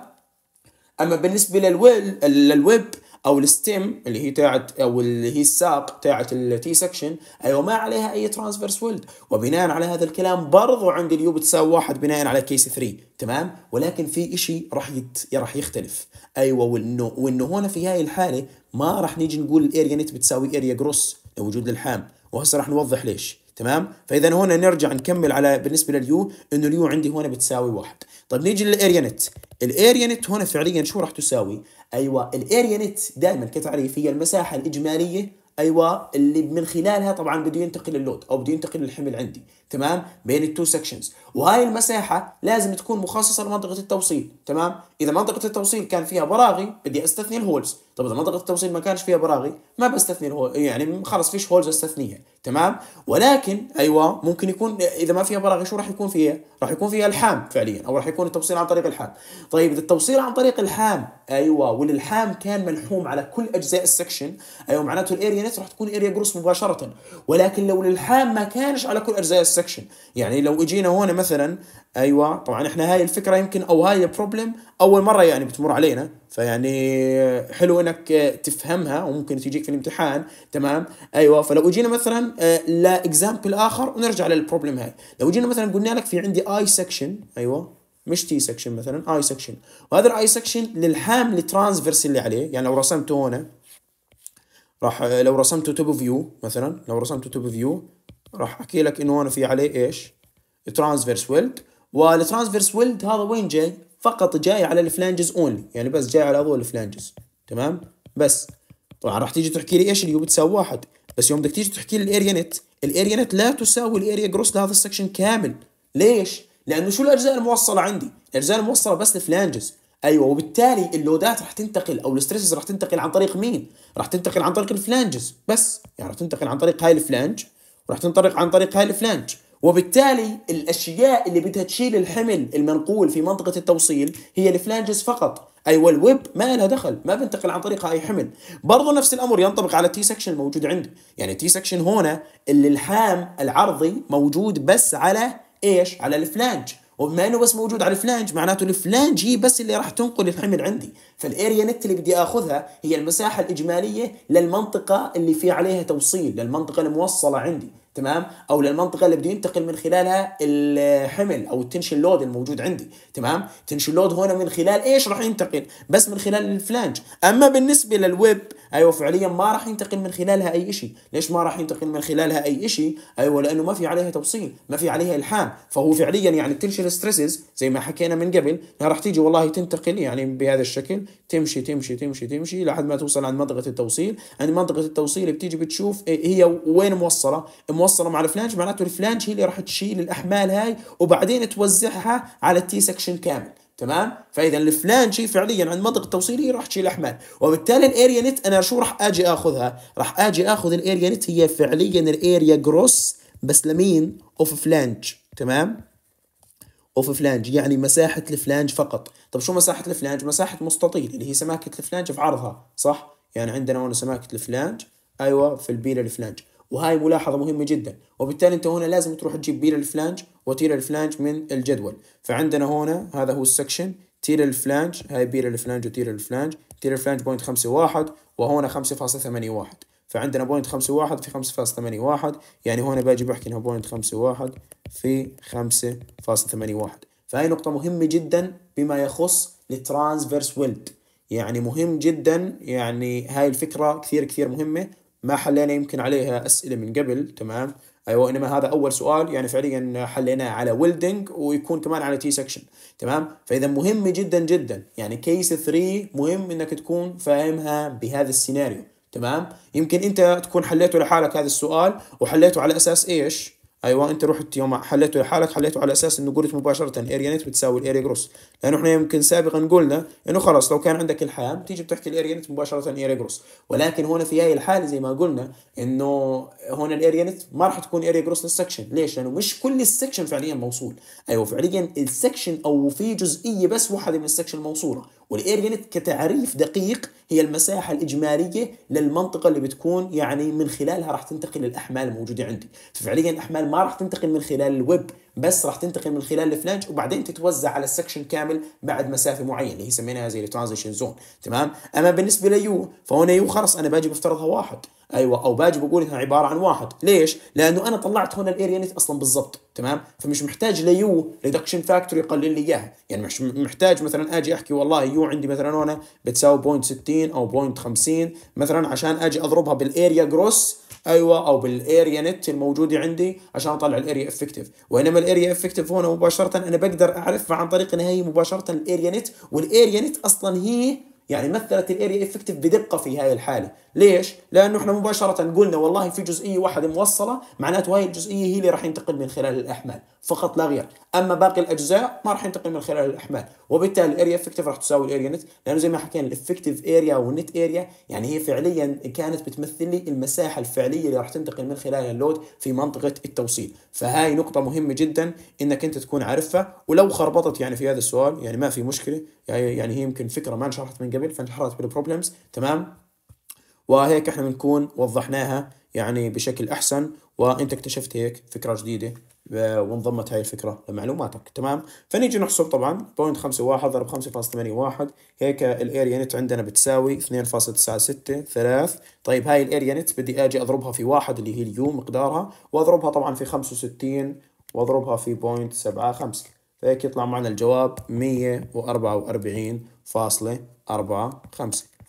اما بالنسبه للويل للويب او الستيم اللي هي تاعت او اللي هي الساق تاعت التي سكشن ايوه ما عليها اي ترانسفيرس ويلد وبناء على هذا الكلام برضو عند اليو بتساوي واحد بناء على كيس 3 تمام ولكن في شيء راح يت... راح يختلف ايوه وانه وانه هنا في هاي الحاله ما راح نيجي نقول الاريا نت بتساوي اريا جروس لوجود الحام وهسه راح نوضح ليش تمام فاذا هنا نرجع نكمل على بالنسبه لليو انه اليو عندي هنا بتساوي واحد طيب نيجي للاريا نت الاريا نت هنا فعليا شو راح تساوي ايوه الاريا نت دائما كتعريف هي المساحه الاجماليه ايوه اللي من خلالها طبعا بده ينتقل اللود او بده ينتقل الحمل عندي تمام بين التو سكشنز وهاي المساحه لازم تكون مخصصه لمنطقه التوصيل تمام اذا منطقه التوصيل كان فيها براغي بدي استثني الهولز طب اذا منطقه التوصيل ما كانش فيها براغي ما بستثني الهول يعني خلص فيش هولز استثنيها تمام ولكن ايوه ممكن يكون اذا ما فيها براغي شو راح يكون فيها راح يكون فيها الحام فعليا او راح يكون التوصيل عن طريق الحام طيب اذا التوصيل عن طريق الحام ايوه والالحام كان ملحوم على كل اجزاء السكشن ايوه معناته الاريا نت راح تكون اريا جروس مباشره ولكن لو الالحام ما كانش على كل اجزاء السكشن يعني لو اجينا هون مثلا ايوه طبعا احنا هاي الفكره يمكن او هاي البروبلم اول مره يعني بتمر علينا فيعني حلو انك تفهمها وممكن تجيك في الامتحان تمام ايوه فلو اجينا مثلا آه، لا اكزامبل اخر ونرجع للبروبلم هاي لو اجينا مثلا قلنا لك في عندي اي سكشن ايوه مش تي سكشن مثلا اي سكشن وهذا الاي سكشن للحامل الترانسفيرس اللي عليه يعني لو رسمته هنا راح لو رسمته توب فيو مثلا لو رسمته توب فيو راح احكي لك انه هنا في عليه ايش ترانسفيرس ويلد والترانسفيرس ويلد هذا وين جاي؟ فقط جاي على الفلانجز اونلي يعني بس جاي على هذول الفلانجز تمام؟ بس طبعا راح تيجي تحكي لي ايش اللي بتساوي واحد بس يوم بدك تيجي تحكي لي الاريا نت الاريا نت لا تساوي الاريا جروس لهذا السكشن كامل ليش؟ لانه شو الاجزاء الموصله عندي؟ الاجزاء الموصله بس الفلانجز ايوه وبالتالي اللودات راح تنتقل او الستريسز راح تنتقل عن طريق مين؟ راح تنتقل عن طريق الفلانجز بس يعني راح تنتقل عن طريق هاي الفلانج وراح تنطلق عن طريق هاي الفلانج وبالتالي الاشياء اللي بدها تشيل الحمل المنقول في منطقه التوصيل هي الفلانجز فقط اي والويب ما لها دخل ما بنتقل عن طريقها اي حمل برضه نفس الامر ينطبق على التي سكشن الموجود عندي يعني التي سكشن هنا اللحام العرضي موجود بس على ايش على الفلانج وبما انه بس موجود على الفلانج معناته الفلانج هي بس اللي راح تنقل الحمل عندي فالاريا نت اللي بدي اخذها هي المساحه الاجماليه للمنطقه اللي في عليها توصيل للمنطقه الموصله عندي تمام او للمنطقه اللي بده ينتقل من خلالها الحمل او التنشن لود الموجود عندي تمام تنشن لود هنا من خلال ايش راح ينتقل بس من خلال الفلانج اما بالنسبه للويب ايوه فعليا ما راح ينتقل من خلالها اي شيء ليش ما راح ينتقل من خلالها اي شيء ايوه لانه ما في عليها توصيل ما في عليها الحام فهو فعليا يعني بتنشل ستريسز زي ما حكينا من قبل راح تيجي والله تنتقل يعني بهذا الشكل تمشي تمشي تمشي تمشي لحد ما توصل عند منطقه التوصيل عند يعني منطقه التوصيل بتيجي بتشوف إيه، هي وين موصله موصله مع الفلانج معناته الفلانج هي اللي راح تشيل الاحمال هاي وبعدين توزعها على التي سكشن كامل تمام فاذا الفلان شيء فعليا عند منطقه التوصيليه راح تشيل احمال وبالتالي الاريا نت انا شو راح اجي اخذها راح اجي اخذ الاريا نت هي فعليا الاريا جروس بس لمين اوف فلانج تمام اوف فلانج يعني مساحه الفلانج فقط طب شو مساحه الفلانج مساحه مستطيل اللي هي سماكه الفلانج في عرضها صح يعني عندنا هون سماكه الفلانج ايوه في البيل الفلانج وهاي ملاحظه مهمه جدا وبالتالي انت هنا لازم تروح تجيب بير الفلانج وتير الفلانج من الجدول فعندنا هنا هذا هو السكشن تير الفلانج هاي بير الفلانج وتير الفلانج تير الفلانج بوينت 51 وهنا 5.81 فعندنا بوينت 51 في 5.81 يعني هنا باجي بحكي انها بوينت 51 في 5.81 فهي نقطة مهمة جدا بما يخص الترانسفيرس ويلد يعني مهم جدا يعني هاي الفكرة كثير كثير مهمة ما حلينا يمكن عليها اسئله من قبل تمام ايوه انما هذا اول سؤال يعني فعليا حليناه على ويلدنج ويكون كمان على تي سكشن تمام فاذا مهم جدا جدا يعني كيس 3 مهم انك تكون فاهمها بهذا السيناريو تمام يمكن انت تكون حليته لحالك هذا السؤال وحليته على اساس ايش ايوه انت رحت يوم حليته لحالك حليته على اساس انه قلت مباشره اريا نت بتساوي الاريا جروس لانه احنا يمكن سابقا قلنا انه خلاص لو كان عندك الحام بتيجي بتحكي الاريا نت مباشره اريا جروس ولكن هنا في هاي الحاله زي ما قلنا انه هنا الاريا نت ما راح تكون اريا جروس للسكشن ليش؟ لانه مش كل السكشن فعليا موصول ايوه فعليا السكشن او في جزئيه بس واحده من السكشن موصوله والاير يونت كتعريف دقيق هي المساحه الاجماليه للمنطقه اللي بتكون يعني من خلالها راح تنتقل الاحمال الموجوده عندي ففعليا الاحمال ما راح تنتقل من خلال الويب بس راح تنتقل من خلال الفلانج وبعدين تتوزع على السكشن كامل بعد مسافه معينه اللي هي سميناها زي الترانزيشن زون تمام اما بالنسبه ليو فهنا يو خلص انا باجي بفترضها واحد ايوه او باجي بقول انها عباره عن واحد ليش لانه انا طلعت هنا الاريا نت اصلا بالضبط تمام فمش محتاج ليو ريدكشن فاكتور يقلل لي اياها يعني مش محتاج مثلا اجي احكي والله يو عندي مثلا هنا بتساوي 0.60 او 0.50 مثلا عشان اجي اضربها بالاريا جروس ايوه او بالاريا نت الموجوده عندي عشان اطلع الاريا افكتيف وانما الاريا افكتيف هنا مباشره انا بقدر اعرفها عن طريق انها هي مباشره الاريا نت والاريا نت اصلا هي يعني مثلت الاريا افكتيف بدقه في هاي الحاله ليش لانه احنا مباشره قلنا والله في جزئيه واحده موصله معناته هاي الجزئيه هي اللي راح ينتقل من خلال الاحمال فقط لا غير اما باقي الاجزاء ما راح ينتقل من خلال الاحمال وبالتالي الاريا افكتيف راح تساوي الاريا نت لانه زي ما حكينا الافكتيف اريا والنت اريا يعني هي فعليا كانت بتمثل لي المساحه الفعليه اللي راح تنتقل من خلالها اللود في منطقه التوصيل فهاي نقطه مهمه جدا انك انت تكون عارفها ولو خربطت يعني في هذا السؤال يعني ما في مشكله يعني, يعني هي يمكن فكره ما انشرحت من قبل فانشرحت بالبروبلمز تمام وهيك احنا بنكون وضحناها يعني بشكل احسن وانت اكتشفت هيك فكره جديده آه، وانضمت هاي الفكره لمعلوماتك تمام فنيجي نحسب طبعا 0.51 ضرب 5.81 هيك الاريا نت عندنا بتساوي 2.963 طيب هاي الاريا نت بدي اجي اضربها في واحد اللي هي اليو مقدارها واضربها طبعا في 65 واضربها في 0.75 فهيك يطلع معنا الجواب 144.45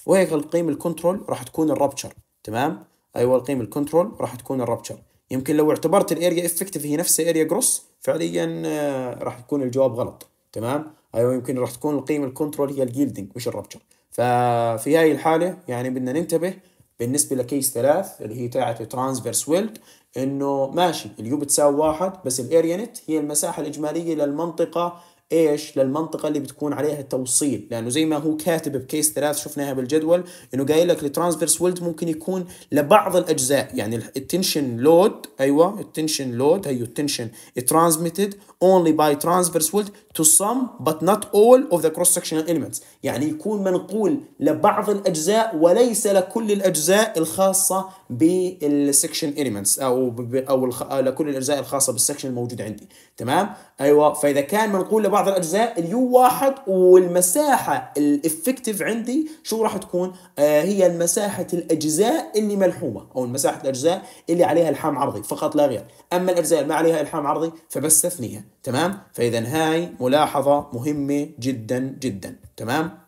وهيك القيم الكنترول راح تكون الرابتشر تمام ايوه القيم الكنترول راح تكون الرابتشر يمكن لو اعتبرت الاريا افكتيف هي نفسها اريا جروس فعليا آه، راح يكون الجواب غلط تمام ايوه يمكن راح تكون القيمه الكنترول هي الجيلدنج مش الربشر ففي هاي الحاله يعني بدنا ننتبه بالنسبه لكيس ثلاث اللي هي تاعت ترانسفيرس ويلد انه ماشي اليو بتساوي واحد بس الاريا نت هي المساحه الاجماليه للمنطقه ايش للمنطقه اللي بتكون عليها توصيل لانه زي ما هو كاتب بكيس ثلاث شفناها بالجدول انه قايل لك الترانسفيرس ويلد ممكن يكون لبعض الاجزاء يعني التنشن لود ايوه التنشن لود هيو التنشن ترانسميتد only by transverse weld to some but not all of the cross sectional elements يعني يكون منقول لبعض الأجزاء وليس لكل الأجزاء الخاصة بالسكشن elements أو أو لكل الأجزاء الخاصة بالسكشن الموجود عندي تمام أيوة فإذا كان منقول لبعض الأجزاء اليو واحد والمساحة الإفكتيف عندي شو راح تكون آه هي المساحة الأجزاء اللي ملحومة أو مساحة الأجزاء اللي عليها إلحام عرضي فقط لا غير أما الأجزاء اللي ما عليها إلحام عرضي فبس ثنيه تمام فاذا هاي ملاحظه مهمه جدا جدا تمام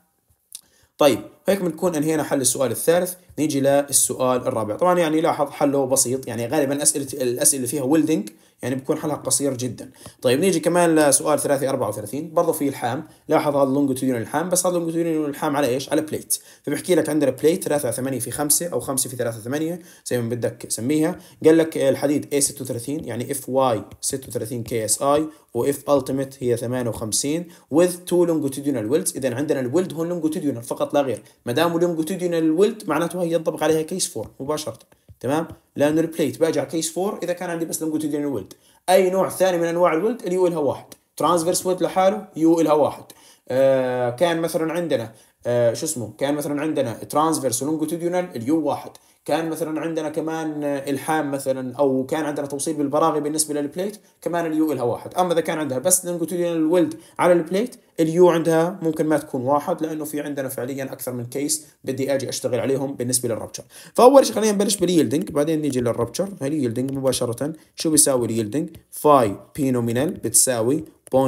طيب هيك بنكون انهينا حل السؤال الثالث نيجي للسؤال الرابع طبعا يعني لاحظ حله بسيط يعني غالبا اسئله الاسئله اللي فيها ويلدنج يعني بكون حلها قصير جدا طيب نيجي كمان لسؤال 3 34 برضه في الحام لاحظ هذا لونجيتودينال الحام بس هذا لونجيتودينال الحام على ايش على بليت فبيحكي لك عندنا بليت 3 8 في 5 او 5 في 3 8 زي ما بدك سميها قال لك الحديد A 36 يعني اف واي 36 كي اس اي واف التيميت هي 58 وذ تو لونجيتودينال ويلدز اذا عندنا الولد هون لونجيتودينال فقط لا غير ما دام اليوم جلوتيديونال الولد معناته هي ينطبق عليها كيس 4 مباشره تمام لانه البليت باجي على كيس 4 اذا كان عندي بس لونجيتودينال ولد اي نوع ثاني من انواع الولد اليو الها واحد ترانسفيرس ولد لحاله يو الها واحد آه كان مثلا عندنا آه شو اسمه كان مثلا عندنا ترانسفيرس ولونجيتودينال اليو واحد كان مثلا عندنا كمان الحام مثلا او كان عندنا توصيل بالبراغي بالنسبه للبليت كمان اليو لها واحد اما اذا كان عندها بس لونجيتودينال الولد على البليت اليو عندها ممكن ما تكون واحد لانه في عندنا فعليا اكثر من كيس بدي اجي اشتغل عليهم بالنسبه للربتشر فاول شيء خلينا نبلش باليلدنج بعدين نيجي للربتشر اليلدنج مباشره شو بيساوي اليلدنج فاي بي نومينال بتساوي 0.9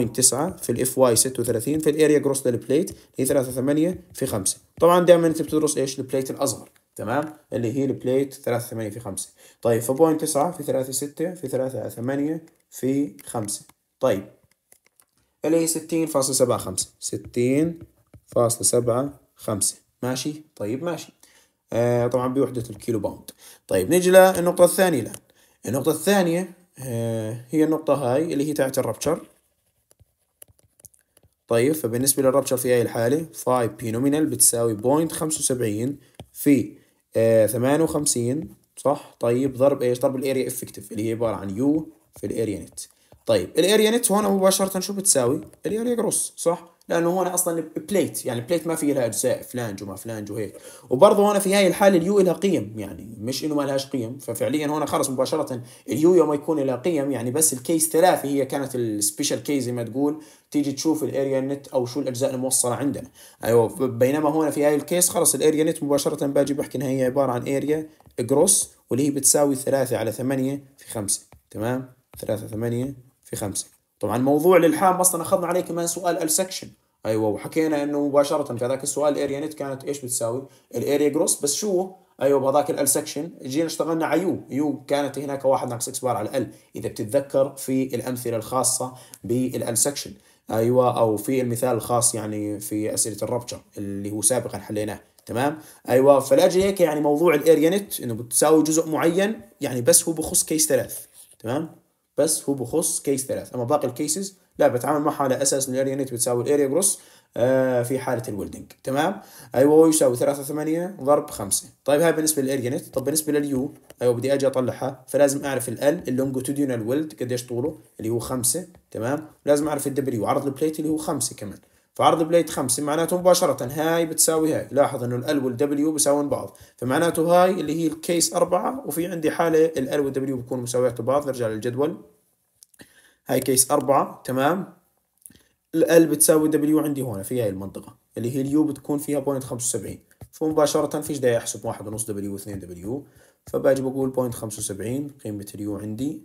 في الاف واي 36 في الاريا جروس للبليت هي 3.8 في 5 طبعا دائما انت بتدرس ايش البليت الاصغر تمام اللي هي البليت 3 8 في 5 طيب في بوينت 9 في 3 6 في 3 8 في 5 طيب اللي هي 60.75 60.75 ماشي طيب ماشي آه طبعا بوحدة الكيلو باوند طيب نيجي للنقطة الثانية الآن النقطة الثانية آه هي النقطة هاي اللي هي تاعت الربشر طيب فبالنسبة للربشر في هاي الحالة 5 بي نومينال بتساوي 0.75 في 58 آه، صح طيب ضرب ايش ضرب الاريا افكتيف اللي هي عباره عن يو في الاريا نت طيب الاريا نت هون مباشره شو بتساوي الاريا جروس صح لانه هون اصلا بليت يعني بليت ما في لها اجزاء فلانج وما فلانج وهيك وبرضه هون في هاي الحاله اليو لها قيم يعني مش انه ما لهاش قيم ففعليا هون خلص مباشره اليو يوم يكون لها قيم يعني بس الكيس ثلاثه هي كانت السبيشال كيس زي ما تقول تيجي تشوف الاريا نت او شو الاجزاء الموصله عندنا ايوه بينما هون في هاي الكيس خلص الاريا نت مباشره باجي بحكي انها هي عباره عن اريا جروس واللي هي بتساوي 3 على 8 في 5 تمام 3 8 في 5 طبعا موضوع الالحام اصلا اخذنا عليه كمان سؤال السكشن ايوه وحكينا انه مباشره في هذاك السؤال الاريا نت كانت ايش بتساوي؟ الاريا جروس بس شو؟ ايوه بهذاك السكشن جينا اشتغلنا على يو يو كانت هناك 1 ناقص اكس بار على ال اذا بتتذكر في الامثله الخاصه بالسكشن ايوه او في المثال الخاص يعني في اسئله الربشر اللي هو سابقا حليناه تمام ايوه فلاجل هيك يعني موضوع الاريا نت انه بتساوي جزء معين يعني بس هو بخص كيس ثلاث تمام بس هو بخص كيس ثلاث اما باقي الكيسز لا بتعامل معها على اساس ان الاريا نت بتساوي الاريا آه، جروس في حاله الويلدنج تمام ايوه هو يساوي 3 8 ضرب 5 طيب هاي بالنسبه للاريا نت طب بالنسبه لليو ايوه بدي اجي اطلعها فلازم اعرف ال اللونجيتوديونال ويلد قديش طوله اللي هو 5 تمام لازم اعرف الدبليو عرض البليت اللي هو 5 كمان فعرض بليد 5 معناته مباشرة هاي بتساوي هاي لاحظ انه ال والدبليو بيساوون بعض فمعناته هاي اللي هي الكيس أربعة وفي عندي حالة ال والدبليو بكون مساوياته بعض نرجع للجدول هاي كيس أربعة تمام ال بتساوي دبليو عندي هون في هاي المنطقة اللي هي اليو بتكون فيها بوينت خمسة وسبعين فمباشرة فيش داعي أحسب واحد ونص دبليو واثنين دبليو فباجي بقول بوينت خمسة وسبعين قيمة اليو عندي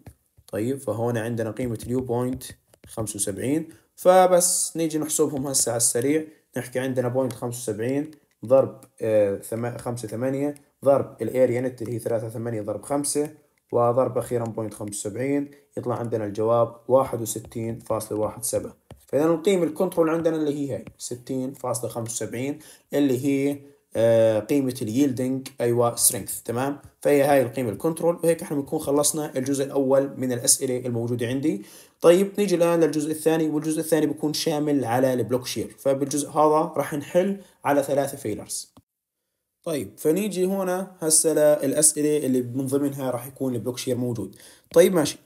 طيب فهون عندنا قيمة اليو بوينت خمسة وسبعين فبس نيجي نحسبهم هسه على السريع نحكي عندنا بوينت خمسة وسبعين ضرب آه، خمسة ثمانية ضرب الاريا نت اللي هي ثلاثة ثمانية ضرب خمسة وضرب أخيرا بوينت خمسة وسبعين يطلع عندنا الجواب واحد وستين فاصلة واحد سبعة فإذا القيمة الكنترول عندنا اللي هي هاي ستين فاصلة خمسة وسبعين اللي هي آه، قيمه اليلدنج ايوه سترينث تمام فهي هاي القيمه الكنترول وهيك احنا بنكون خلصنا الجزء الاول من الاسئله الموجوده عندي طيب نيجي الان للجزء الثاني والجزء الثاني بيكون شامل على البلوك شير فبالجزء هذا راح نحل على ثلاثه فيلرز طيب فنيجي هنا هسه للاسئله اللي من ضمنها راح يكون البلوك شير موجود طيب ماشي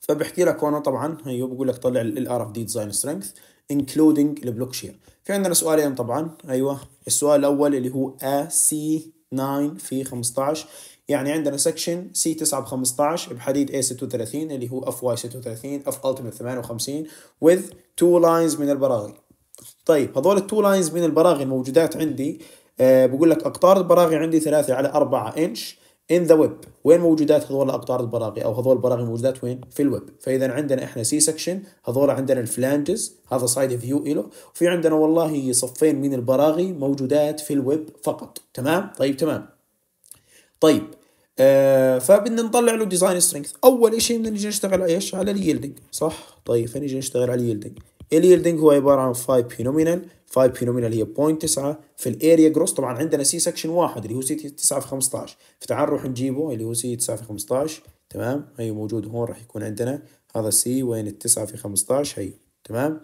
فبحكي لك هنا طبعا هيو بقول لك طلع الار اف دي ديزاين سترينث البلوك شير في عندنا سؤالين طبعا ايوه السؤال الاول اللي هو A C9 في 15 يعني عندنا سكشن سي 9 ب 15 بحديد اي 36 اللي هو اف واي 36 اف التيمت 58 with تو لاينز من البراغي طيب هذول التو لاينز من البراغي الموجودات عندي أه بقول لك اقطار البراغي عندي 3 على 4 انش ان ذا ويب وين موجودات هذول الاقطار البراغي او هذول البراغي موجودات وين في الويب فاذا عندنا احنا سي سكشن هذول عندنا الفلانجز هذا سايد فيو له وفي عندنا والله صفين من البراغي موجودات في الويب فقط تمام طيب تمام طيب آه فبدنا نطلع له ديزاين سترينث اول شيء بدنا نجي نشتغل ايش على اليلدنج صح طيب فنجي نشتغل على اليلدنج اليلدنج هو عباره عن 5 بي نومينال 5 بي نومينال هي 0.9 في الاريا جروس طبعا عندنا سي سكشن واحد اللي هو سي 9 في 15 فتعال نروح نجيبه اللي هو سي 9 في 15 تمام هي موجود هون راح يكون عندنا هذا سي وين 9 في 15 هي تمام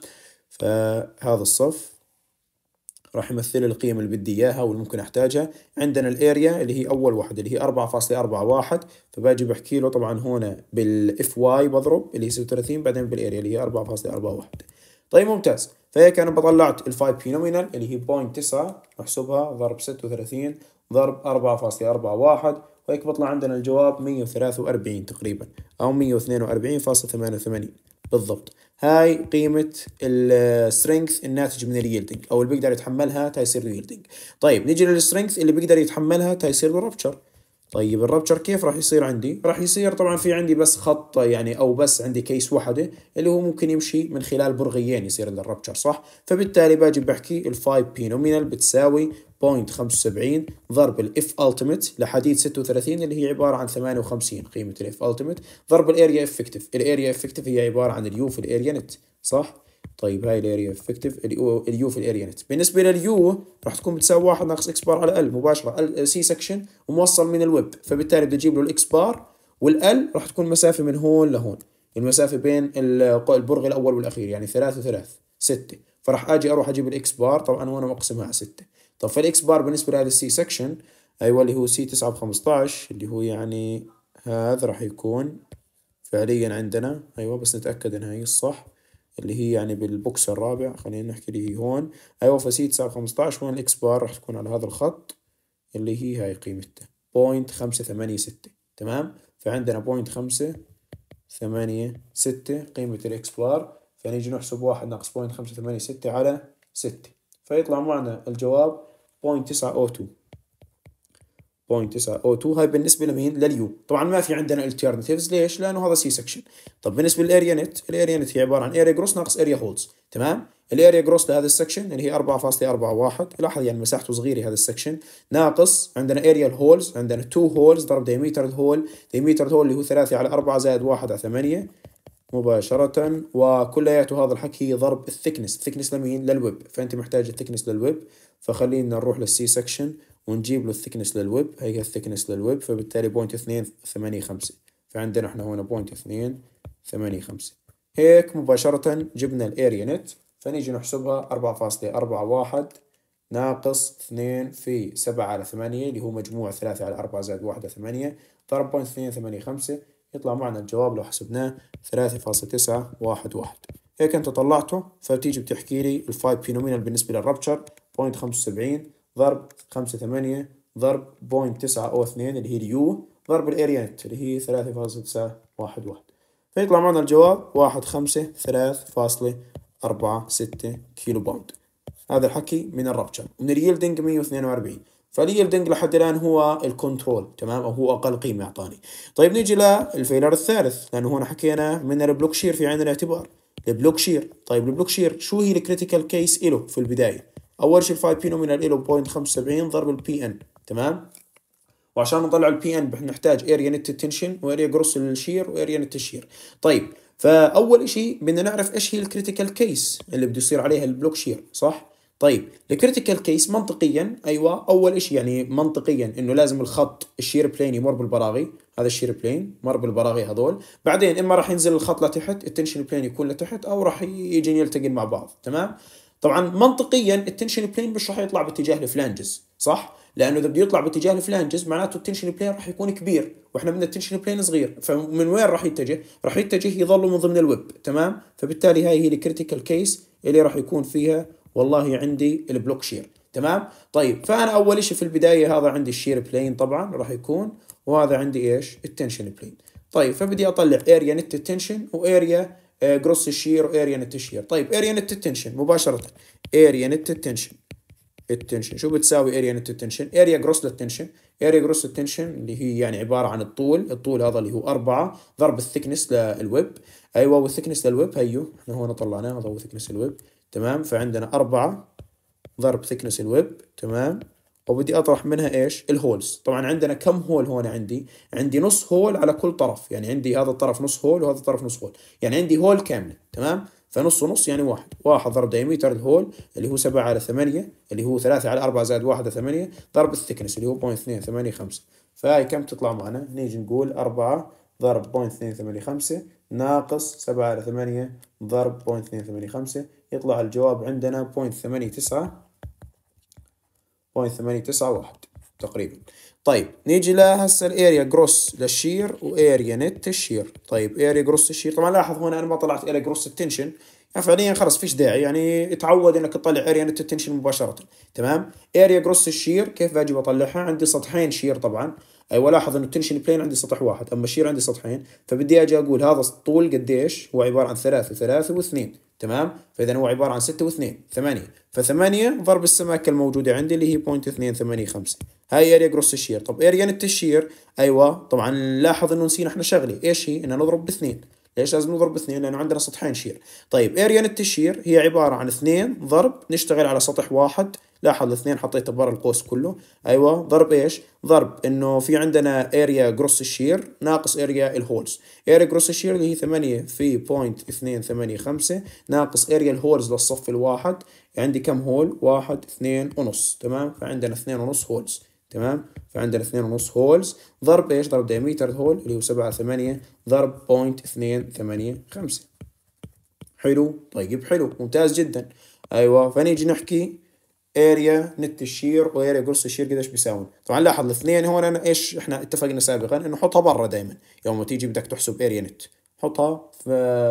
فهذا الصف راح يمثل القيم اللي بدي اياها واللي ممكن احتاجها عندنا الاريا اللي هي اول واحده اللي هي 4.41 فباجي بحكي له طبعا هون بالاف واي بضرب اللي هي 36 بعدين بالاريا اللي هي 4.41 طيب ممتاز فهيك انا بطلعت ال5 بينومينال اللي هي 0.9 نحسبها ضرب 36 ضرب 4.41 وهيك بطلع عندنا الجواب 143 تقريبا او 142.88 بالضبط هاي قيمة السترينث الناتج من اليلدنج او اللي بيقدر يتحملها تيصير اليلدنج طيب نيجي للسترينث اللي بيقدر يتحملها تيصير الربشر طيب الرابتشر كيف راح يصير عندي؟ راح يصير طبعا في عندي بس خط يعني او بس عندي كيس وحده اللي هو ممكن يمشي من خلال برغيين يصير للرابتشر صح؟ فبالتالي باجي بحكي ال بي نومينال بتساوي 0.75 ضرب الاف التيمت لحديد 36 اللي هي عباره عن 58 قيمه الاف التيمت ضرب الاريا افكتيف، الاريا افكتيف هي عباره عن اليو في الاريا نت صح؟ طيب هاي الاريا افكتيف اليو في الاريا نت بالنسبه لليو راح تكون بتساوي 1 ناقص اكس بار على ال مباشره ال سي سكشن وموصل من الويب فبالتالي بدي اجيب له الاكس بار والال راح تكون مسافه من هون لهون المسافه بين البرغ الاول والاخير يعني 3 و3 6 فراح اجي اروح اجيب الاكس بار طبعا وانا مقسمها على 6 طب فالاكس بار بالنسبه لهذا السي سكشن ايوه اللي هو سي 9 ب 15 اللي هو يعني هذا راح يكون فعليا عندنا ايوه بس نتاكد ان هي الصح اللي هي يعني بالبوكس الرابع خلينا نحكي اللي هي هون ايوه فسي تساوي 15 هون الاكس بار راح تكون على هذا الخط اللي هي هاي قيمتها بوينت خمسة ثمانية ستة تمام فعندنا بوينت خمسة ثمانية ستة قيمة الاكس بار فنيجي نحسب واحد ناقص بوينت خمسة ثمانية ستة على ستة فيطلع معنا الجواب بوينت تسعة أو تو 0.9 او 2 هاي بالنسبة لمين؟ لليو طبعا ما في عندنا الترناتيفز ليش؟ لأنه هذا سي سكشن طب بالنسبة للاريا نت الاريا نت هي عبارة عن اريا جروس ناقص اريا هولز تمام؟ الاريا جروس لهذا السكشن اللي هي 4.41 لاحظ يعني مساحته صغيره هذا السكشن ناقص عندنا اريا هولز عندنا 2 هولز ضرب ديميتر هول ديميتر هول اللي هو 3 على 4 زائد 1 على 8 مباشرة وكلياته هذا الحكي ضرب الثكنس الثكنس لمين للويب فأنت محتاج الثكنس للويب فخلينا نروح للسي سكشن ونجيب له الثيكنس للويب هي الثيكنس للويب فبالتالي بوينت اثنين ثمانية خمسة فعندنا احنا هنا بوينت اثنين ثمانية خمسة هيك مباشرة جبنا الاريا نت فنيجي نحسبها أربعة فاصلة أربعة واحد ناقص اثنين في سبعة على ثمانية اللي هو مجموع ثلاثة على أربعة زائد واحدة ثمانية ضرب بوينت اثنين ثمانية خمسة يطلع معنا الجواب لو حسبناه ثلاثة فاصلة تسعة واحد واحد هيك انت طلعته فبتيجي بتحكي لي الفايب فينومينال بالنسبة للربتشر بوينت خمسة وسبعين ضرب 5 8 ضرب بوينت تسعة او اثنين اللي هي اليو ضرب الاريا نت اللي هي 3.911 فيطلع معنا الجواب فاصلة أربعة ستة كيلو باوند هذا الحكي من الربشر من اليلدنج 142 فاليلدنج لحد الان هو الكنترول تمام او هو اقل قيمه اعطاني طيب نيجي للفيلر الثالث لانه هنا حكينا من البلوك شير في عين الاعتبار البلوك شير طيب البلوك شير شو هي الكريتيكال كيس له في البدايه اول شيء الفاي بي نومينال له 0.75 ضرب البي ان تمام وعشان نطلع البي ان بنحتاج اريا نت تنشن واريا جروس للشير واريا نت الشير طيب فاول شيء بدنا نعرف ايش هي الكريتيكال كيس اللي بده يصير عليها البلوك شير صح طيب الكريتيكال كيس منطقيا ايوه اول شيء يعني منطقيا انه لازم الخط الشير بلين يمر بالبراغي هذا الشير بلين مر بالبراغي هذول بعدين اما راح ينزل الخط لتحت التنشن بلين يكون لتحت او راح يجي يلتقي مع بعض تمام طبعا منطقيا التنشن بلين مش راح يطلع باتجاه الفلانجز صح لانه اذا بده يطلع باتجاه الفلانجز معناته التنشن بلين راح يكون كبير واحنا بدنا التنشن بلين صغير فمن وين راح يتجه راح يتجه يظل من ضمن الويب تمام فبالتالي هاي هي الكريتيكال كيس اللي راح يكون فيها والله عندي البلوك شير تمام طيب فانا اول شيء في البدايه هذا عندي الشير بلين طبعا راح يكون وهذا عندي ايش التنشن بلين طيب فبدي اطلع اريا نت تنشن واريا جروس الشير واريا نت الشير طيب اريا نت التنشن مباشره اريا نت التنشن التنشن شو بتساوي اريا نت التنشن اريا جروس للتنشن اريا جروس للتنشن اللي هي يعني عباره عن الطول الطول هذا اللي هو 4 ضرب الثكنس للويب ايوه والثكنس للويب هيو احنا هون طلعناه هذا هو ثكنس الويب تمام فعندنا 4 ضرب ثكنس الويب تمام وبدي اطرح منها ايش؟ الهولز، طبعا عندنا كم هول هون عندي؟ عندي نص هول على كل طرف، يعني عندي هذا الطرف نص هول وهذا الطرف نص هول، يعني عندي هول كامله، تمام؟ فنص ونص يعني واحد، واحد ضرب دايمتر الهول اللي هو 7 على 8 اللي هو 3 على 4 زائد 1 8 ضرب الثكنس اللي هو 0.285 فهي كم تطلع معنا؟ نيجي نقول 4 ضرب 0.285 ناقص 7 على 8 ضرب 0.285 يطلع الجواب عندنا 0.89 0.891 تقريبا طيب نيجي لهسه الاريا جروس للشير واريا نت الشير طيب اريا جروس الشير طبعا لاحظ هنا انا ما طلعت اريا جروس التنشن يعني فعليا خلص فيش داعي يعني اتعود انك تطلع اريا نت التنشن مباشره تمام اريا جروس الشير كيف باجي بطلعها عندي سطحين شير طبعا والاحظ انه التنشن بلين عندي سطح واحد اما الشير عندي سطحين فبدي اجي اقول هذا الطول قديش هو عباره عن ثلاثة وثلاثة واثنين تمام فاذا هو عباره عن ستة واثنين ثمانية فثمانية ضرب السماكه الموجوده عندي اللي هي بوينت اثنين ثمانية خمسة هاي اريا جروس الشير طب اريا نت الشير ايوه طبعا لاحظ انه نسينا احنا شغله ايش هي انه نضرب باثنين ليش لازم نضرب اثنين لانه عندنا سطحين شير طيب اريا نت الشير هي عباره عن اثنين ضرب نشتغل على سطح واحد لاحظ الاثنين حطيته برا القوس كله ايوه ضرب ايش ضرب انه في عندنا اريا جروس الشير ناقص اريا الهولز اريا جروس الشير اللي هي 8 في 0.285 ناقص اريا الهولز للصف الواحد عندي كم هول واحد اثنين ونص تمام فعندنا اثنين ونص هولز تمام فعندنا اثنين ونص هولز ضرب ايش ضرب دايمتر هول اللي هو سبعة ثمانية ضرب بوينت اثنين ثمانية خمسة حلو طيب حلو ممتاز جدا ايوه فنيجي نحكي اريا نت الشير واريا قرص الشير قديش بيساوون طبعا لاحظ الاثنين هون انا ايش احنا اتفقنا سابقا انه حطها برا دائما يوم تيجي بدك تحسب اريا نت حطها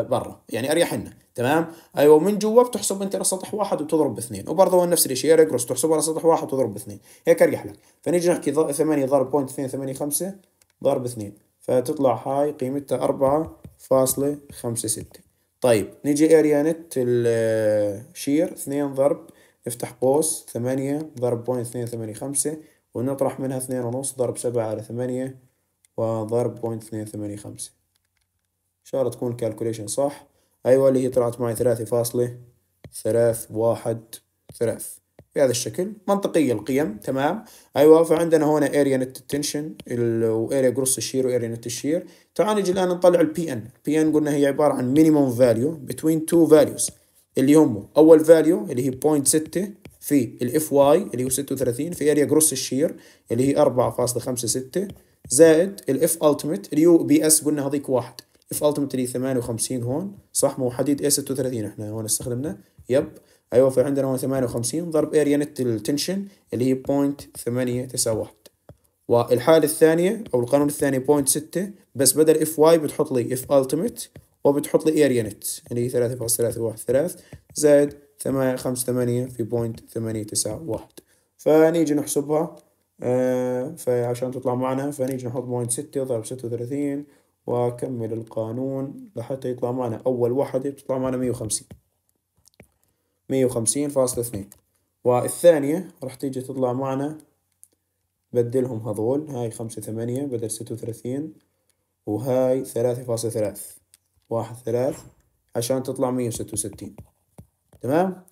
برا يعني اريح لنا تمام ايوه ومن جوا بتحسب انت سطح واحد وتضرب باثنين وبرضه نفس الشيء ريجرس على سطح واحد وتضرب باثنين هيك اريح لك فنجي نحكي 8 ضرب بوينت 2 8 ضرب 2 فتطلع هاي قيمتها 4.56 طيب نيجي اريا نت الشير 2 ضرب افتح قوس 8 ضرب بوينت ونطرح منها 2.5 ضرب 7 على 8 وضرب بوينت 2 شاء الله تكون الكالكوليشن صح أيوة اللي هي طلعت معي ثلاثة فاصلة ثلاث واحد ثلاث بهذا الشكل منطقية القيم تمام أيوة فعندنا هنا اريا نت تنشن واريا جروس الشير واريا نت الشير تعال نجي الآن نطلع البي ان البي ان قلنا هي عبارة عن مينيموم فاليو بتوين تو فاليوز اللي هم أول فاليو اللي هي 0.6 في الاف واي اللي هو 36 في اريا جروس الشير اللي هي 4.56 زائد الاف التيميت اللي هو بي اس قلنا هذيك واحد اف التيمتلي 58 هون صح مو حديد اي 36 احنا هون استخدمنا يب ايوه في عندنا هون 58 ضرب اريا نت التنشن اللي هي 0.891 والحالة الثانية او القانون الثاني 0.6 بس بدل اف واي بتحط لي اف التمت وبتحط لي اريا نت اللي هي 3.313 زائد 58 في بوينت 891 فنيجي نحسبها آه فعشان تطلع معنا فنيجي نحط بوينت 6 ضرب 36 واكمل القانون لحتى يطلع معنا اول واحدة بتطلع معنا مية وخمسين مية وخمسين فاصلة اثنين والثانية راح تيجي تطلع معنا بدلهم هذول هاي خمسة ثمانية بدل ستة وثلاثين وهاي ثلاثة فاصلة ثلاث واحد ثلاث عشان تطلع مية وستة وستين تمام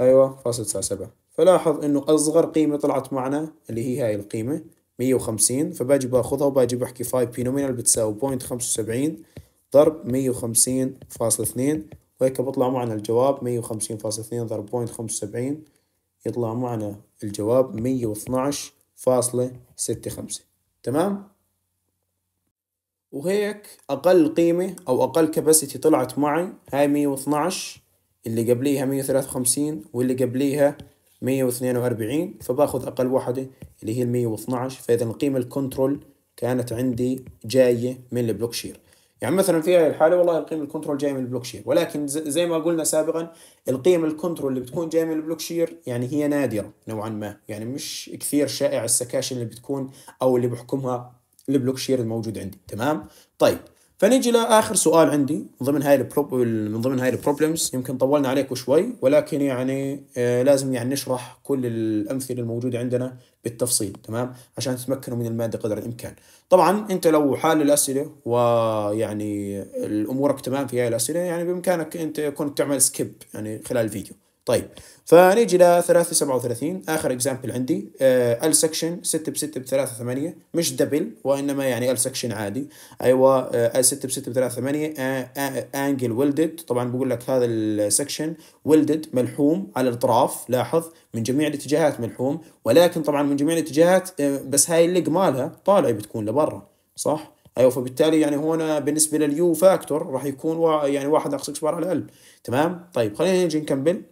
أيوة فاصلة تسعة سبعة فلاحظ إنه أصغر قيمة طلعت معنا اللي هي هاي القيمة 150 فباجي باخذها وباجي بحكي 5 بي نومينال بتساوي 0.75 ضرب 150.2 وهيك بطلع معنا الجواب 150.2 ضرب 0.75 يطلع معنا الجواب 112.65 تمام وهيك أقل قيمة أو أقل كباسيتي طلعت معي هاي 112 اللي قبليها 153 واللي قبليها 142 فباخذ أقل وحدة اللي هي ال 112 فإذا القيمة الكنترول كانت عندي جاية من البلوك شير يعني مثلا في هذه الحالة والله القيمة الكنترول جاية من البلوك شير ولكن زي ما قلنا سابقا القيم الكنترول اللي بتكون جاية من البلوك شير يعني هي نادرة نوعا ما يعني مش كثير شائع السكاشن اللي بتكون أو اللي بحكمها البلوك شير الموجود عندي تمام طيب فنجي لاخر سؤال عندي من ضمن هاي البروب من ضمن هاي البروبلمز يمكن طولنا عليكم شوي ولكن يعني آه، لازم يعني نشرح كل الامثله الموجوده عندنا بالتفصيل تمام عشان تتمكنوا من الماده قدر الامكان طبعا انت لو حال الاسئله ويعني امورك تمام في هاي الاسئله يعني بامكانك انت كنت تعمل سكيب يعني خلال الفيديو طيب فنيجي ل 337 اخر اكزامبل عندي ال سكشن 6 ب 6 ب 3 8 مش دبل وانما يعني ال سكشن عادي ايوه ال 6 ب 6 ب 3 8 انجل ويلدد طبعا بقول لك هذا السكشن ويلدد ملحوم على الاطراف لاحظ من جميع الاتجاهات ملحوم ولكن طبعا من جميع الاتجاهات آه، بس هاي اللي مالها طالع بتكون لبرا صح؟ ايوه فبالتالي يعني هنا بالنسبه لليو فاكتور راح يكون يعني واحد اقصى اكس بار على ال تمام؟ طيب خلينا نجي نكمل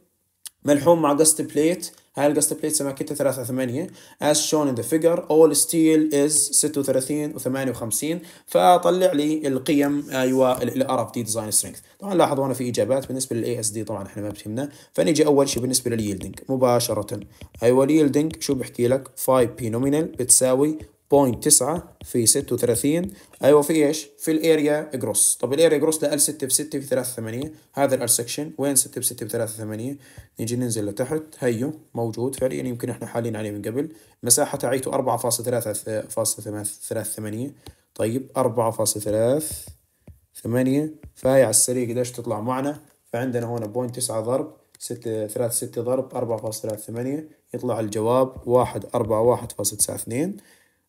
ملحوم مع جاست بليت هاي الجاست بليت سماكتها 3 8 as shown in the figure all steel is 36 و 58 فطلع لي القيم ايوه الار اف دي ديزاين سترينث طبعا لاحظوا هنا في اجابات بالنسبه للاي اس دي طبعا احنا ما بتهمنا فنيجي اول شيء بالنسبه لليلدنج مباشره ايوه اليلدنج شو بحكي لك 5 بي نومينال بتساوي 0.9 9 في 36 ايوه في ايش؟ في الاريا جروس، طب الاريا جروس ده ال 6 في 6 في 3 8 هذا الار سكشن وين 6 في 6 في 3 8 نيجي ننزل لتحت هيو موجود فعليا يمكن احنا حالين عليه من قبل مساحة تاعيته 4.3.38 طيب 4.3 8 فهي على السريع قديش تطلع معنا فعندنا هون 0.9 9 ضرب 6 3 6 ضرب 4.38 يطلع الجواب 1 4 1.92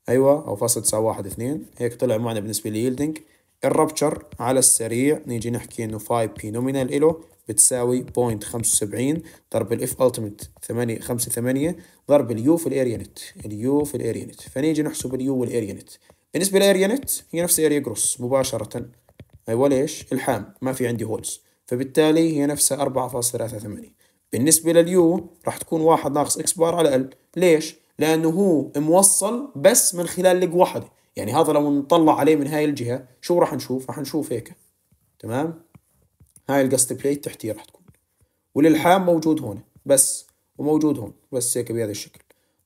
ايوه او فاصل تسعة واحد اثنين هيك طلع معنا بالنسبة ليلدنج الرابتشر على السريع نيجي نحكي انه 5 بي نومينال إله بتساوي 0.75 ضرب الاف التمت 8 5 8 ضرب اليو في الاريا نت اليو في الاريا نت فنيجي نحسب اليو والاريا نت بالنسبة للاريا نت هي نفس اريا جروس مباشرة ايوه ليش؟ الحام ما في عندي هولز فبالتالي هي نفسها 4.38 بالنسبة لليو راح تكون واحد ناقص اكس بار على ال ليش؟ لانه هو موصل بس من خلال لق واحده يعني هذا لو نطلع عليه من هاي الجهه شو راح نشوف راح نشوف هيك تمام هاي القست بليت تحتيه راح تكون والالحام موجود هون بس وموجود هون بس هيك بهذا الشكل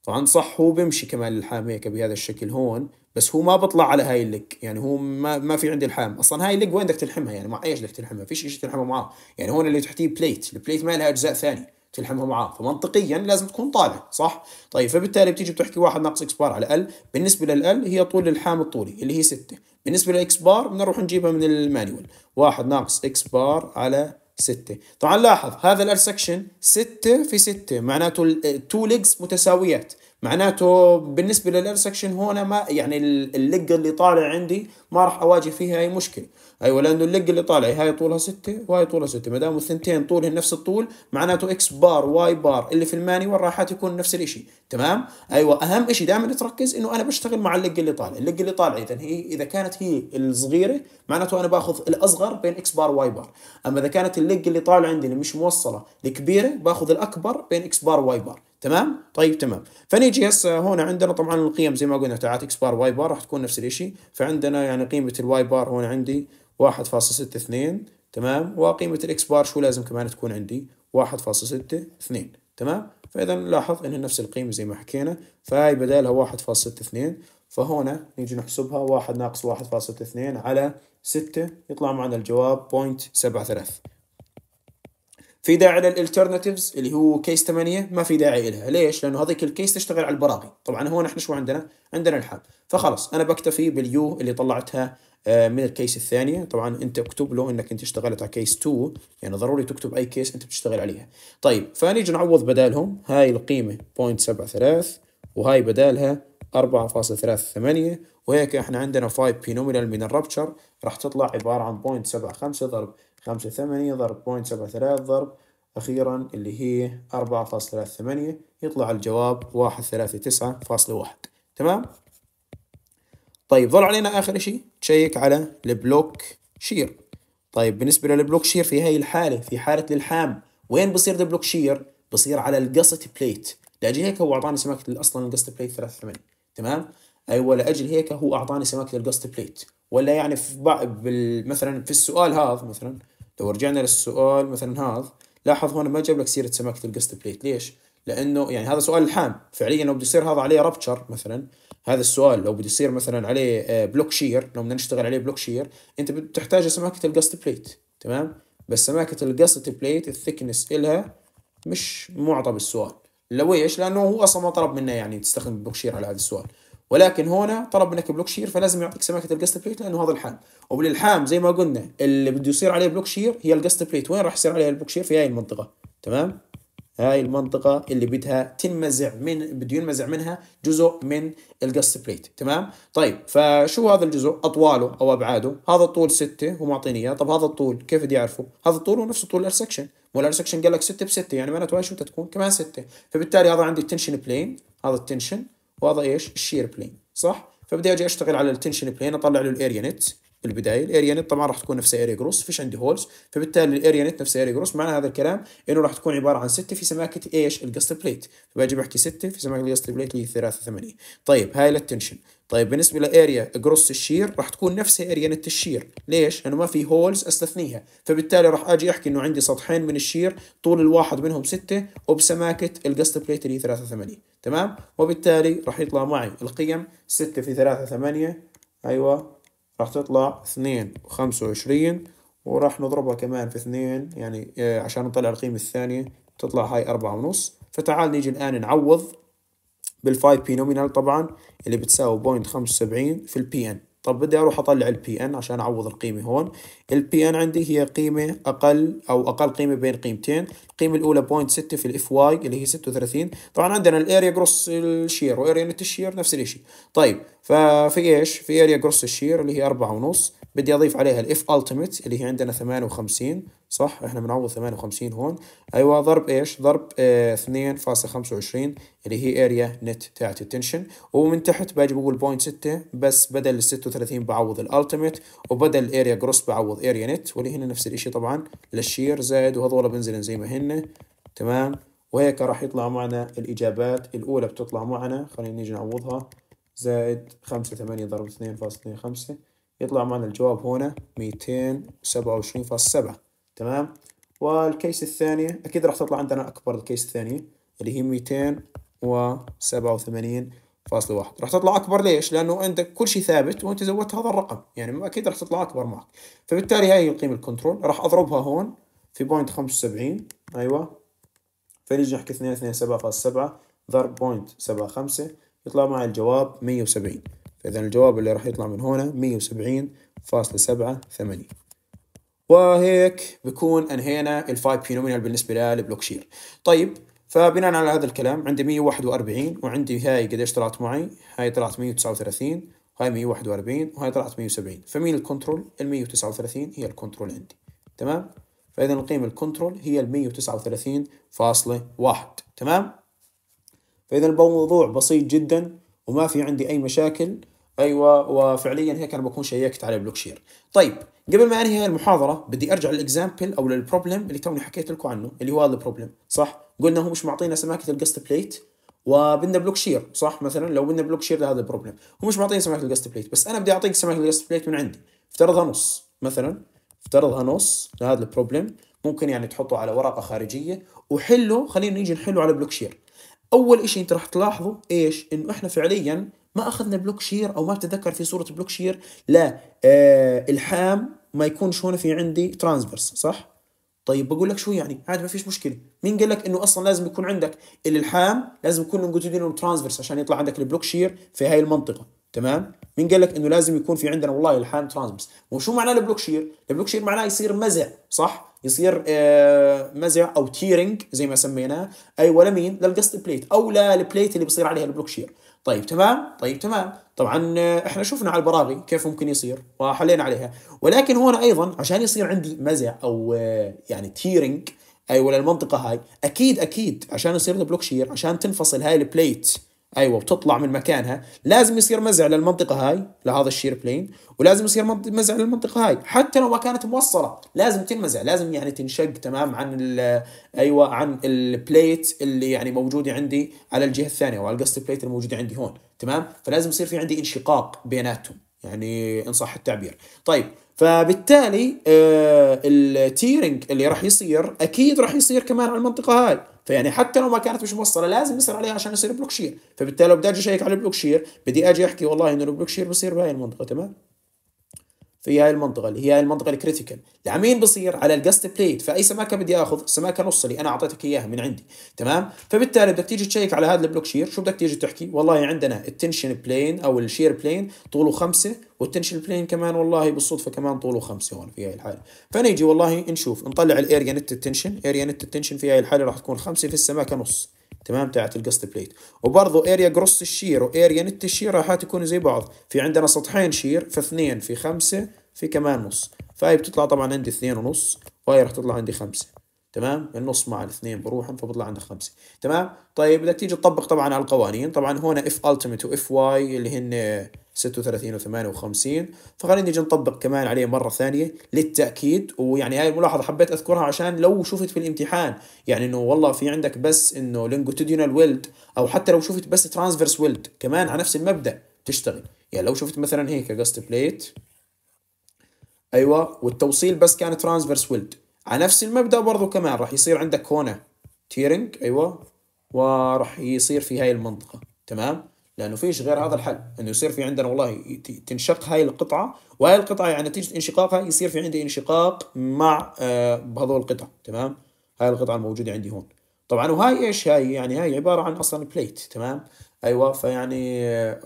طبعا صح هو بيمشي كمان الالحام هيك بهذا الشكل هون بس هو ما بطلع على هاي اللك يعني هو ما ما في عندي الحام اصلا هاي اللك وين بدك تلحمها يعني مع ايش بدك تلحمها فيش شيء تلحمها معاه يعني هون اللي تحتيه بليت البليت ما لها اجزاء ثانيه تلحمها معاه فمنطقيا لازم تكون طالع صح طيب فبالتالي بتيجي بتحكي واحد ناقص اكس بار على ال بالنسبه للال هي طول الحام الطولي اللي هي 6 بالنسبه للاكس بار بنروح نجيبها من المانيوال واحد ناقص اكس بار على 6 طبعا لاحظ هذا الال سكشن 6 في 6 معناته التو ليجز متساويات معناته بالنسبه للاير سكشن هون ما يعني اللق اللي طالع عندي ما راح اواجه فيها اي مشكله ايوه لانه اللق اللي طالع هاي طولها 6 وهاي طولها 6 ما دام الثنتين طولهم نفس الطول معناته اكس بار واي بار اللي في المانيوال راح يكون نفس الشيء تمام ايوه اهم شيء دائما تركز انه انا بشتغل مع اللق اللي طالع اللق اللي طالع اذا هي اذا كانت هي الصغيره معناته انا باخذ الاصغر بين اكس بار واي بار اما اذا كانت اللق اللي طالع عندي اللي مش موصله الكبيره باخذ الاكبر بين اكس بار واي بار تمام طيب تمام فنيجي هسه هون عندنا طبعا القيم زي ما قلنا تاعت اكس بار واي بار راح تكون نفس الشيء فعندنا يعني قيمه الواي بار هون عندي 1.62 تمام وقيمه الاكس بار شو لازم كمان تكون عندي 1.62 تمام فاذا نلاحظ انها نفس القيمه زي ما حكينا فهي بدالها 1.62 فهون نيجي نحسبها 1 ناقص 1.2 على 6 يطلع معنا الجواب 0.73 في داعي للالترناتيفز اللي هو كيس 8 ما في داعي لها ليش لانه هذيك الكيس تشتغل على البراغي طبعا هو نحن شو عندنا عندنا الحال فخلاص انا بكتفي باليو اللي طلعتها آه، من الكيس الثانية طبعا انت اكتب له انك انت اشتغلت على كيس 2 يعني ضروري تكتب اي كيس انت بتشتغل عليها طيب فنيجي نعوض بدالهم هاي القيمة 0.73 وهاي بدالها 4.38 وهيك احنا عندنا 5 بينوميال من الربتشر راح تطلع عبارة عن 0.75 ضرب خمسة ثمانية ضرب بوينت سبعة ثلاثة ضرب أخيرا اللي هي أربعة فاصلة ثلاثة ثمانية يطلع الجواب واحد ثلاثة تسعة فاصلة واحد تمام طيب ظل علينا آخر شيء تشيك على البلوك شير طيب بالنسبة للبلوك شير في هاي الحالة في حالة الالحام وين بصير البلوك شير بصير على القصة بليت لأجل هيك هو أعطاني سماكة أصلا القصة بليت ثلاثة ثمانية تمام أيوة لأجل هيك هو أعطاني سماكة القصة بليت ولا يعني في بع... بال... مثلا في السؤال هذا مثلا لو رجعنا للسؤال مثلا هذا لاحظ هون ما جاب لك سيره سمكه القسط بليت ليش؟ لانه يعني هذا سؤال الحام فعليا لو بده يصير هذا عليه رابتشر مثلا هذا السؤال لو بده يصير مثلا عليه بلوك آه، شير لو بدنا نشتغل عليه بلوك شير انت بتحتاج سماكه القسط بليت تمام بس سماكه القسط بليت الثكنس الها مش معطى بالسؤال لويش؟ لانه هو اصلا ما طلب منا يعني تستخدم بلوك شير على هذا السؤال ولكن هنا طلب منك بلوك شير فلازم يعطيك سماكه الجست بليت لانه هذا الحام وبالالحام زي ما قلنا اللي بده يصير عليه بلوك شير هي الجست بليت وين راح يصير عليها البلوك شير في هاي المنطقه تمام هاي المنطقة اللي بدها تنمزع من بده ينمزع منها جزء من الجست بليت تمام طيب فشو هذا الجزء أطواله أو أبعاده هذا الطول 6 ومعطيني إياه طب هذا الطول كيف بدي أعرفه هذا الطول هو نفس طول الأرسكشن سكشن قال لك 6 ب 6 يعني معناته هاي شو تكون كمان 6 فبالتالي هذا عندي التنشن بلين هذا التنشن وهذا ايش الشير بلين صح فبدي اجي اشتغل على التنشن بلين اطلع له الاريا نت البدايه الاريا نت طبعا راح تكون نفس اريا جروس فيش عندي هولز فبالتالي الاريا نت نفس اريا جروس معنى هذا الكلام انه راح تكون عباره عن 6 في سماكه ايش الجست بليت فباجي بحكي 6 في سماكه الجست بليت اللي هي 3 8 طيب هاي للتنشن طيب بالنسبه لاريا جروس الشير راح تكون نفسها اريا نت الشير ليش لانه ما في هولز استثنيها فبالتالي راح اجي احكي انه عندي سطحين من الشير طول الواحد منهم 6 وبسماكه الجست بليت اللي هي 3 8 تمام وبالتالي راح يطلع معي القيم 6 في 3 8 ايوه راح تطلع اثنين وخمسة وعشرين وراح نضربها كمان في اثنين يعني آه، عشان نطلع القيمة الثانية تطلع هاي أربعة ونص فتعال نيجي الآن نعوض بالفاي بي نومينال طبعا اللي بتساوي بوينت خمسة وسبعين في البي ان طب بدي اروح اطلع البي ان عشان اعوض القيمه هون البي ان عندي هي قيمه اقل او اقل قيمه بين قيمتين القيمه الاولى 0.6 في الاف واي اللي هي 36 طبعا عندنا الاريا جروس الشير واريا نت الشير نفس الشيء طيب ففي ايش في اريا جروس الشير اللي هي 4.5 بدي اضيف عليها الاف التيميت اللي هي عندنا 58 صح احنا بنعوض 58 هون ايوه ضرب ايش ضرب اه 2.25 اللي هي اريا نت تاعت التنشن ومن تحت باجي بقول بوينت 6 بس بدل ال 36 بعوض الالتيميت وبدل الاريا جروس بعوض اريا نت واللي هنا نفس الشيء طبعا للشير زائد وهذول بنزلن زي ما هن تمام وهيك راح يطلع معنا الاجابات الاولى بتطلع معنا خلينا نيجي نعوضها زائد 5 8 ضرب 2.25 يطلع معنا الجواب هنا 227.7 تمام والكيس الثانية أكيد راح تطلع عندنا أكبر الكيس الثانية اللي هي وثمانين فاصلة واحد راح تطلع أكبر ليش؟ لأنه عندك كل شيء ثابت وأنت زودت هذا الرقم يعني أكيد راح تطلع أكبر معك فبالتالي هاي هي القيمة الكنترول راح أضربها هون في بوينت 75 أيوة فنيجي نحكي 227.7 ضرب بوينت 75 يطلع معي الجواب 170 فإذا الجواب اللي راح يطلع من هنا سبعة ثمانية وهيك بكون انهينا الفايب بينومينال بالنسبه للبلوكشير طيب فبناء على هذا الكلام عندي 141 وعندي هاي قديش طلعت معي هاي طلعت 139 هاي 141 وهاي طلعت 170 فمين الكنترول ال 139 هي الكنترول عندي تمام فاذا القيمه الكنترول هي ال 139.1 تمام فاذا الموضوع بسيط جدا وما في عندي اي مشاكل ايوه وفعليا هيك انا بكون شيكت على البلوكشير طيب قبل ما انهي هاي المحاضره بدي ارجع للاكزامبل او للبروبلم اللي توني حكيت لكم عنه اللي هو هذا البروبلم صح قلنا هو مش معطينا سماكه الجست بليت وبدنا بلوك شير صح مثلا لو بدنا بلوك شير لهذا البروبلم هو مش معطينا سماكه الجست بليت بس انا بدي اعطيك سماكه الجست بليت من عندي افترضها نص مثلا افترضها نص لهذا البروبلم ممكن يعني تحطه على ورقه خارجيه وحله خلينا نيجي نحله على بلوك شير اول شيء انت راح تلاحظه ايش انه احنا فعليا ما اخذنا بلوك شير او ما تذكر في صوره بلوك شير لا آه الحام ما يكونش هنا في عندي ترانسفيرس صح طيب بقول لك شو يعني عادي ما فيش مشكله مين قال لك انه اصلا لازم يكون عندك الالحام لازم يكون موجودين ترانسفيرس عشان يطلع عندك البلوك شير في هاي المنطقه تمام مين قال لك انه لازم يكون في عندنا والله الحام ترانسفيرس وشو معناه البلوك شير البلوك شير معناه يصير مزع صح يصير آه مزع او تيرنج زي ما سميناه ايوه لمين للقسط بليت او للبليت اللي بصير عليها البلوك شير طيب تمام طيب تمام طبعا آه، احنا شفنا على البراغي كيف ممكن يصير وحلينا عليها ولكن هنا ايضا عشان يصير عندي مزع او آه، يعني تيرنج اي أيوة، ولا المنطقه هاي اكيد اكيد عشان يصير بلوك شير عشان تنفصل هاي البليت ايوه وتطلع من مكانها لازم يصير مزع للمنطقه هاي لهذا الشير بلين ولازم يصير مزع للمنطقه هاي حتى لو ما كانت موصله لازم تنمزع لازم يعني تنشق تمام عن ايوه عن البليت اللي يعني موجوده عندي على الجهه الثانيه وعلى القصد البليت الموجوده عندي هون تمام فلازم يصير في عندي انشقاق بيناتهم يعني ان صح التعبير طيب فبالتالي آه، التيرنج اللي راح يصير اكيد راح يصير كمان على المنطقه هاي فيعني حتى لو ما كانت مش موصله لازم يصير عليها عشان يصير بلوك شير فبالتالي لو بدي اجي اشيك على البلوكشير شير بدي اجي احكي والله انه البلوك شير بصير بهاي المنطقه تمام في هاي المنطقه اللي هي هاي المنطقه الكريتيكال العميل بصير على الجاست بليت فاي سماكه بدي اخذ سماكه نص اللي انا اعطيتك اياها من عندي تمام فبالتالي بدك تيجي تشيك على هذا البلوك شير شو بدك تيجي تحكي والله عندنا التنشن بلين او الشير بلين طوله خمسة والتنشن بلين كمان والله بالصدفه كمان طوله خمسة هون في هاي الحاله فنيجي والله نشوف نطلع الاريا نت التنشن اريا نت التنشن في هاي الحاله راح تكون خمسة في السماكه نص تمام تاعت القسط بليت وبرضه اريا جروس الشير واريا نت الشير راح تكون زي بعض في عندنا سطحين شير في اثنين في خمسة في كمان نص فهي بتطلع طبعا عندي اثنين ونص وهي راح تطلع عندي خمسة تمام النص مع الاثنين بروحهم فبطلع عندك خمسة تمام طيب بدك تيجي تطبق طبعا على القوانين طبعا هون اف التيمت واف واي اللي هن 36 و58 فخليني نجي نطبق كمان عليه مره ثانيه للتاكيد ويعني هاي الملاحظه حبيت اذكرها عشان لو شفت في الامتحان يعني انه والله في عندك بس انه لونجيتودينال ويلد او حتى لو شفت بس ترانسفيرس ويلد كمان على نفس المبدا تشتغل يعني لو شفت مثلا هيك جاست بليت ايوه والتوصيل بس كان ترانسفيرس ويلد على نفس المبدا برضه كمان راح يصير عندك هنا تيرنج ايوه وراح يصير في هاي المنطقه تمام لانه فيش غير هذا الحل انه يصير في عندنا والله تنشق هاي القطعه وهاي القطعه يعني نتيجه انشقاقها يصير في عندي انشقاق مع آه، هذول القطع تمام هاي القطعه الموجوده عندي هون طبعا وهاي ايش هاي يعني هاي عباره عن اصلا بليت تمام ايوه فيعني آه،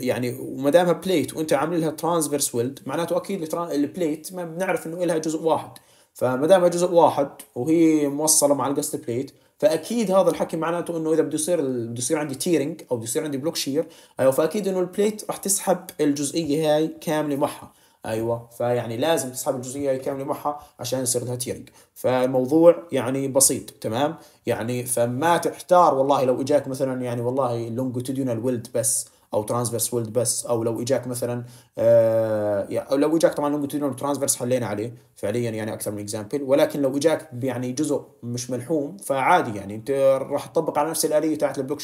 يعني وما دامها بليت وانت عامل لها ترانسفيرس ويلد معناته اكيد البليت ما بنعرف انه لها جزء واحد فما دامها جزء واحد وهي موصله مع القصد بليت فاكيد هذا الحكي معناته انه اذا بده يصير بده يصير عندي تيرنج او بده يصير عندي بلوك شير ايوه فاكيد انه البليت راح تسحب الجزئيه هاي كامله معها ايوه فيعني لازم تسحب الجزئيه هاي كامله معها عشان يصير لها تيرنج فالموضوع يعني بسيط تمام يعني فما تحتار والله لو اجاك مثلا يعني والله لونجتيودينال ويلد بس او ترانسفيرس ويلد بس او لو اجاك مثلا آه او لو اجاك طبعا لونجيتودينال ترانسفيرس حلينا عليه فعليا يعني اكثر من اكزامبل ولكن لو اجاك يعني جزء مش ملحوم فعادي يعني انت راح تطبق على نفس الاليه تاعت البلوك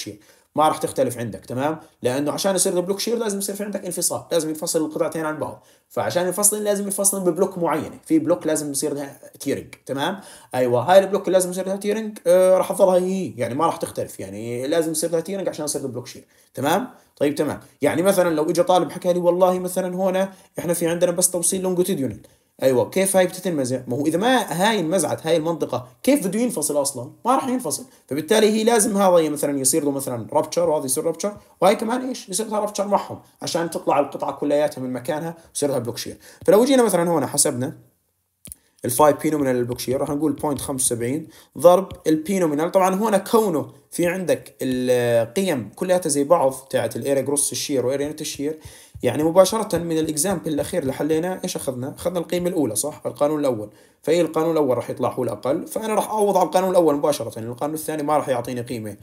ما راح تختلف عندك تمام لانه عشان يصير البلوك شير لازم يصير في عندك انفصال لازم ينفصل القطعتين عن بعض فعشان ينفصلن لازم ينفصلن ببلوك معينه في بلوك لازم يصير لها تيرنج تمام ايوه هاي البلوك لازم يصير لها تيرنج آه راح تظلها هي يعني ما راح تختلف يعني لازم يصير لها تيرنج عشان يصير البلوك شير تمام طيب تمام يعني مثلا لو اجى طالب حكى لي والله مثلا هنا احنا في عندنا بس توصيل لونجتيديونال ايوه كيف هاي بتتنمزع؟ ما هو اذا ما هاي انمزعت هاي المنطقه كيف بده ينفصل اصلا؟ ما راح ينفصل، فبالتالي هي لازم هذا مثلا يصير له مثلا ربتشر وهذا يصير ربتشر وهي كمان ايش؟ يصير لها ربتشر معهم عشان تطلع القطعه كلياتها من مكانها ويصير لها بلوكشير، فلو جينا مثلا هون حسبنا الفاي بي نومينال البلوكشير راح نقول 0.75 ضرب البي نومينال طبعا هنا كونه في عندك القيم كلياتها زي بعض تاعت الاريا جروس الشير واريا نت الشير يعني مباشرة من الاكزامبل الأخير اللي حليناه إيش أخذنا؟ أخذنا القيمة الأولى صح؟ القانون الأول، فإيه القانون الأول راح يطلع هو الأقل، فأنا راح أعوض على القانون الأول مباشرة، يعني القانون الثاني ما راح يعطيني قيمة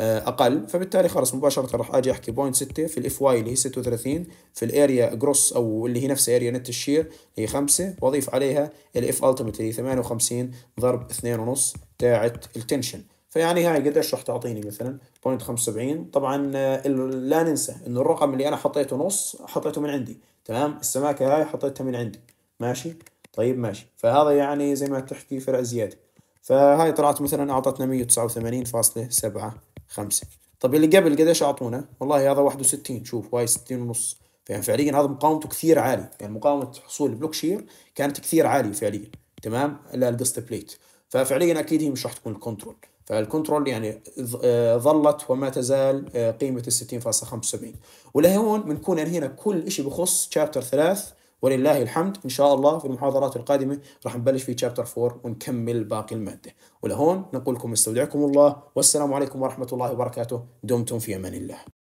آه، اقل فبالتالي خلص مباشره راح اجي احكي بوينت 6 في الاف واي اللي هي 36 في الاريا جروس او اللي هي نفسها اريا نت الشير هي 5 واضيف عليها الاف التيمت اللي هي 58 ضرب 2.5 تاعت التنشن فيعني هاي قديش راح تعطيني مثلا 0.75 طبعا آه، لا ننسى انه الرقم اللي انا حطيته نص حطيته من عندي تمام السماكه هاي حطيتها من عندي ماشي طيب ماشي فهذا يعني زي ما تحكي فرق زياده فهاي طلعت مثلا اعطتنا 189.75 طب اللي قبل قديش اعطونا والله هذا 61 شوف هاي 60 ونص يعني فعليا هذا مقاومته كثير عالي يعني مقاومه حصول البلوك شير كانت كثير عاليه فعليا تمام لا بليت ففعليا اكيد هي مش راح تكون الكنترول فالكنترول يعني آه، ظلت وما تزال آه، قيمة ال 60.75 ولهون بنكون انهينا يعني كل شيء بخص شابتر ثلاث ولله الحمد ان شاء الله في المحاضرات القادمه راح نبلش في شابتر 4 ونكمل باقي الماده ولهون نقول لكم استودعكم الله والسلام عليكم ورحمه الله وبركاته دمتم في امان الله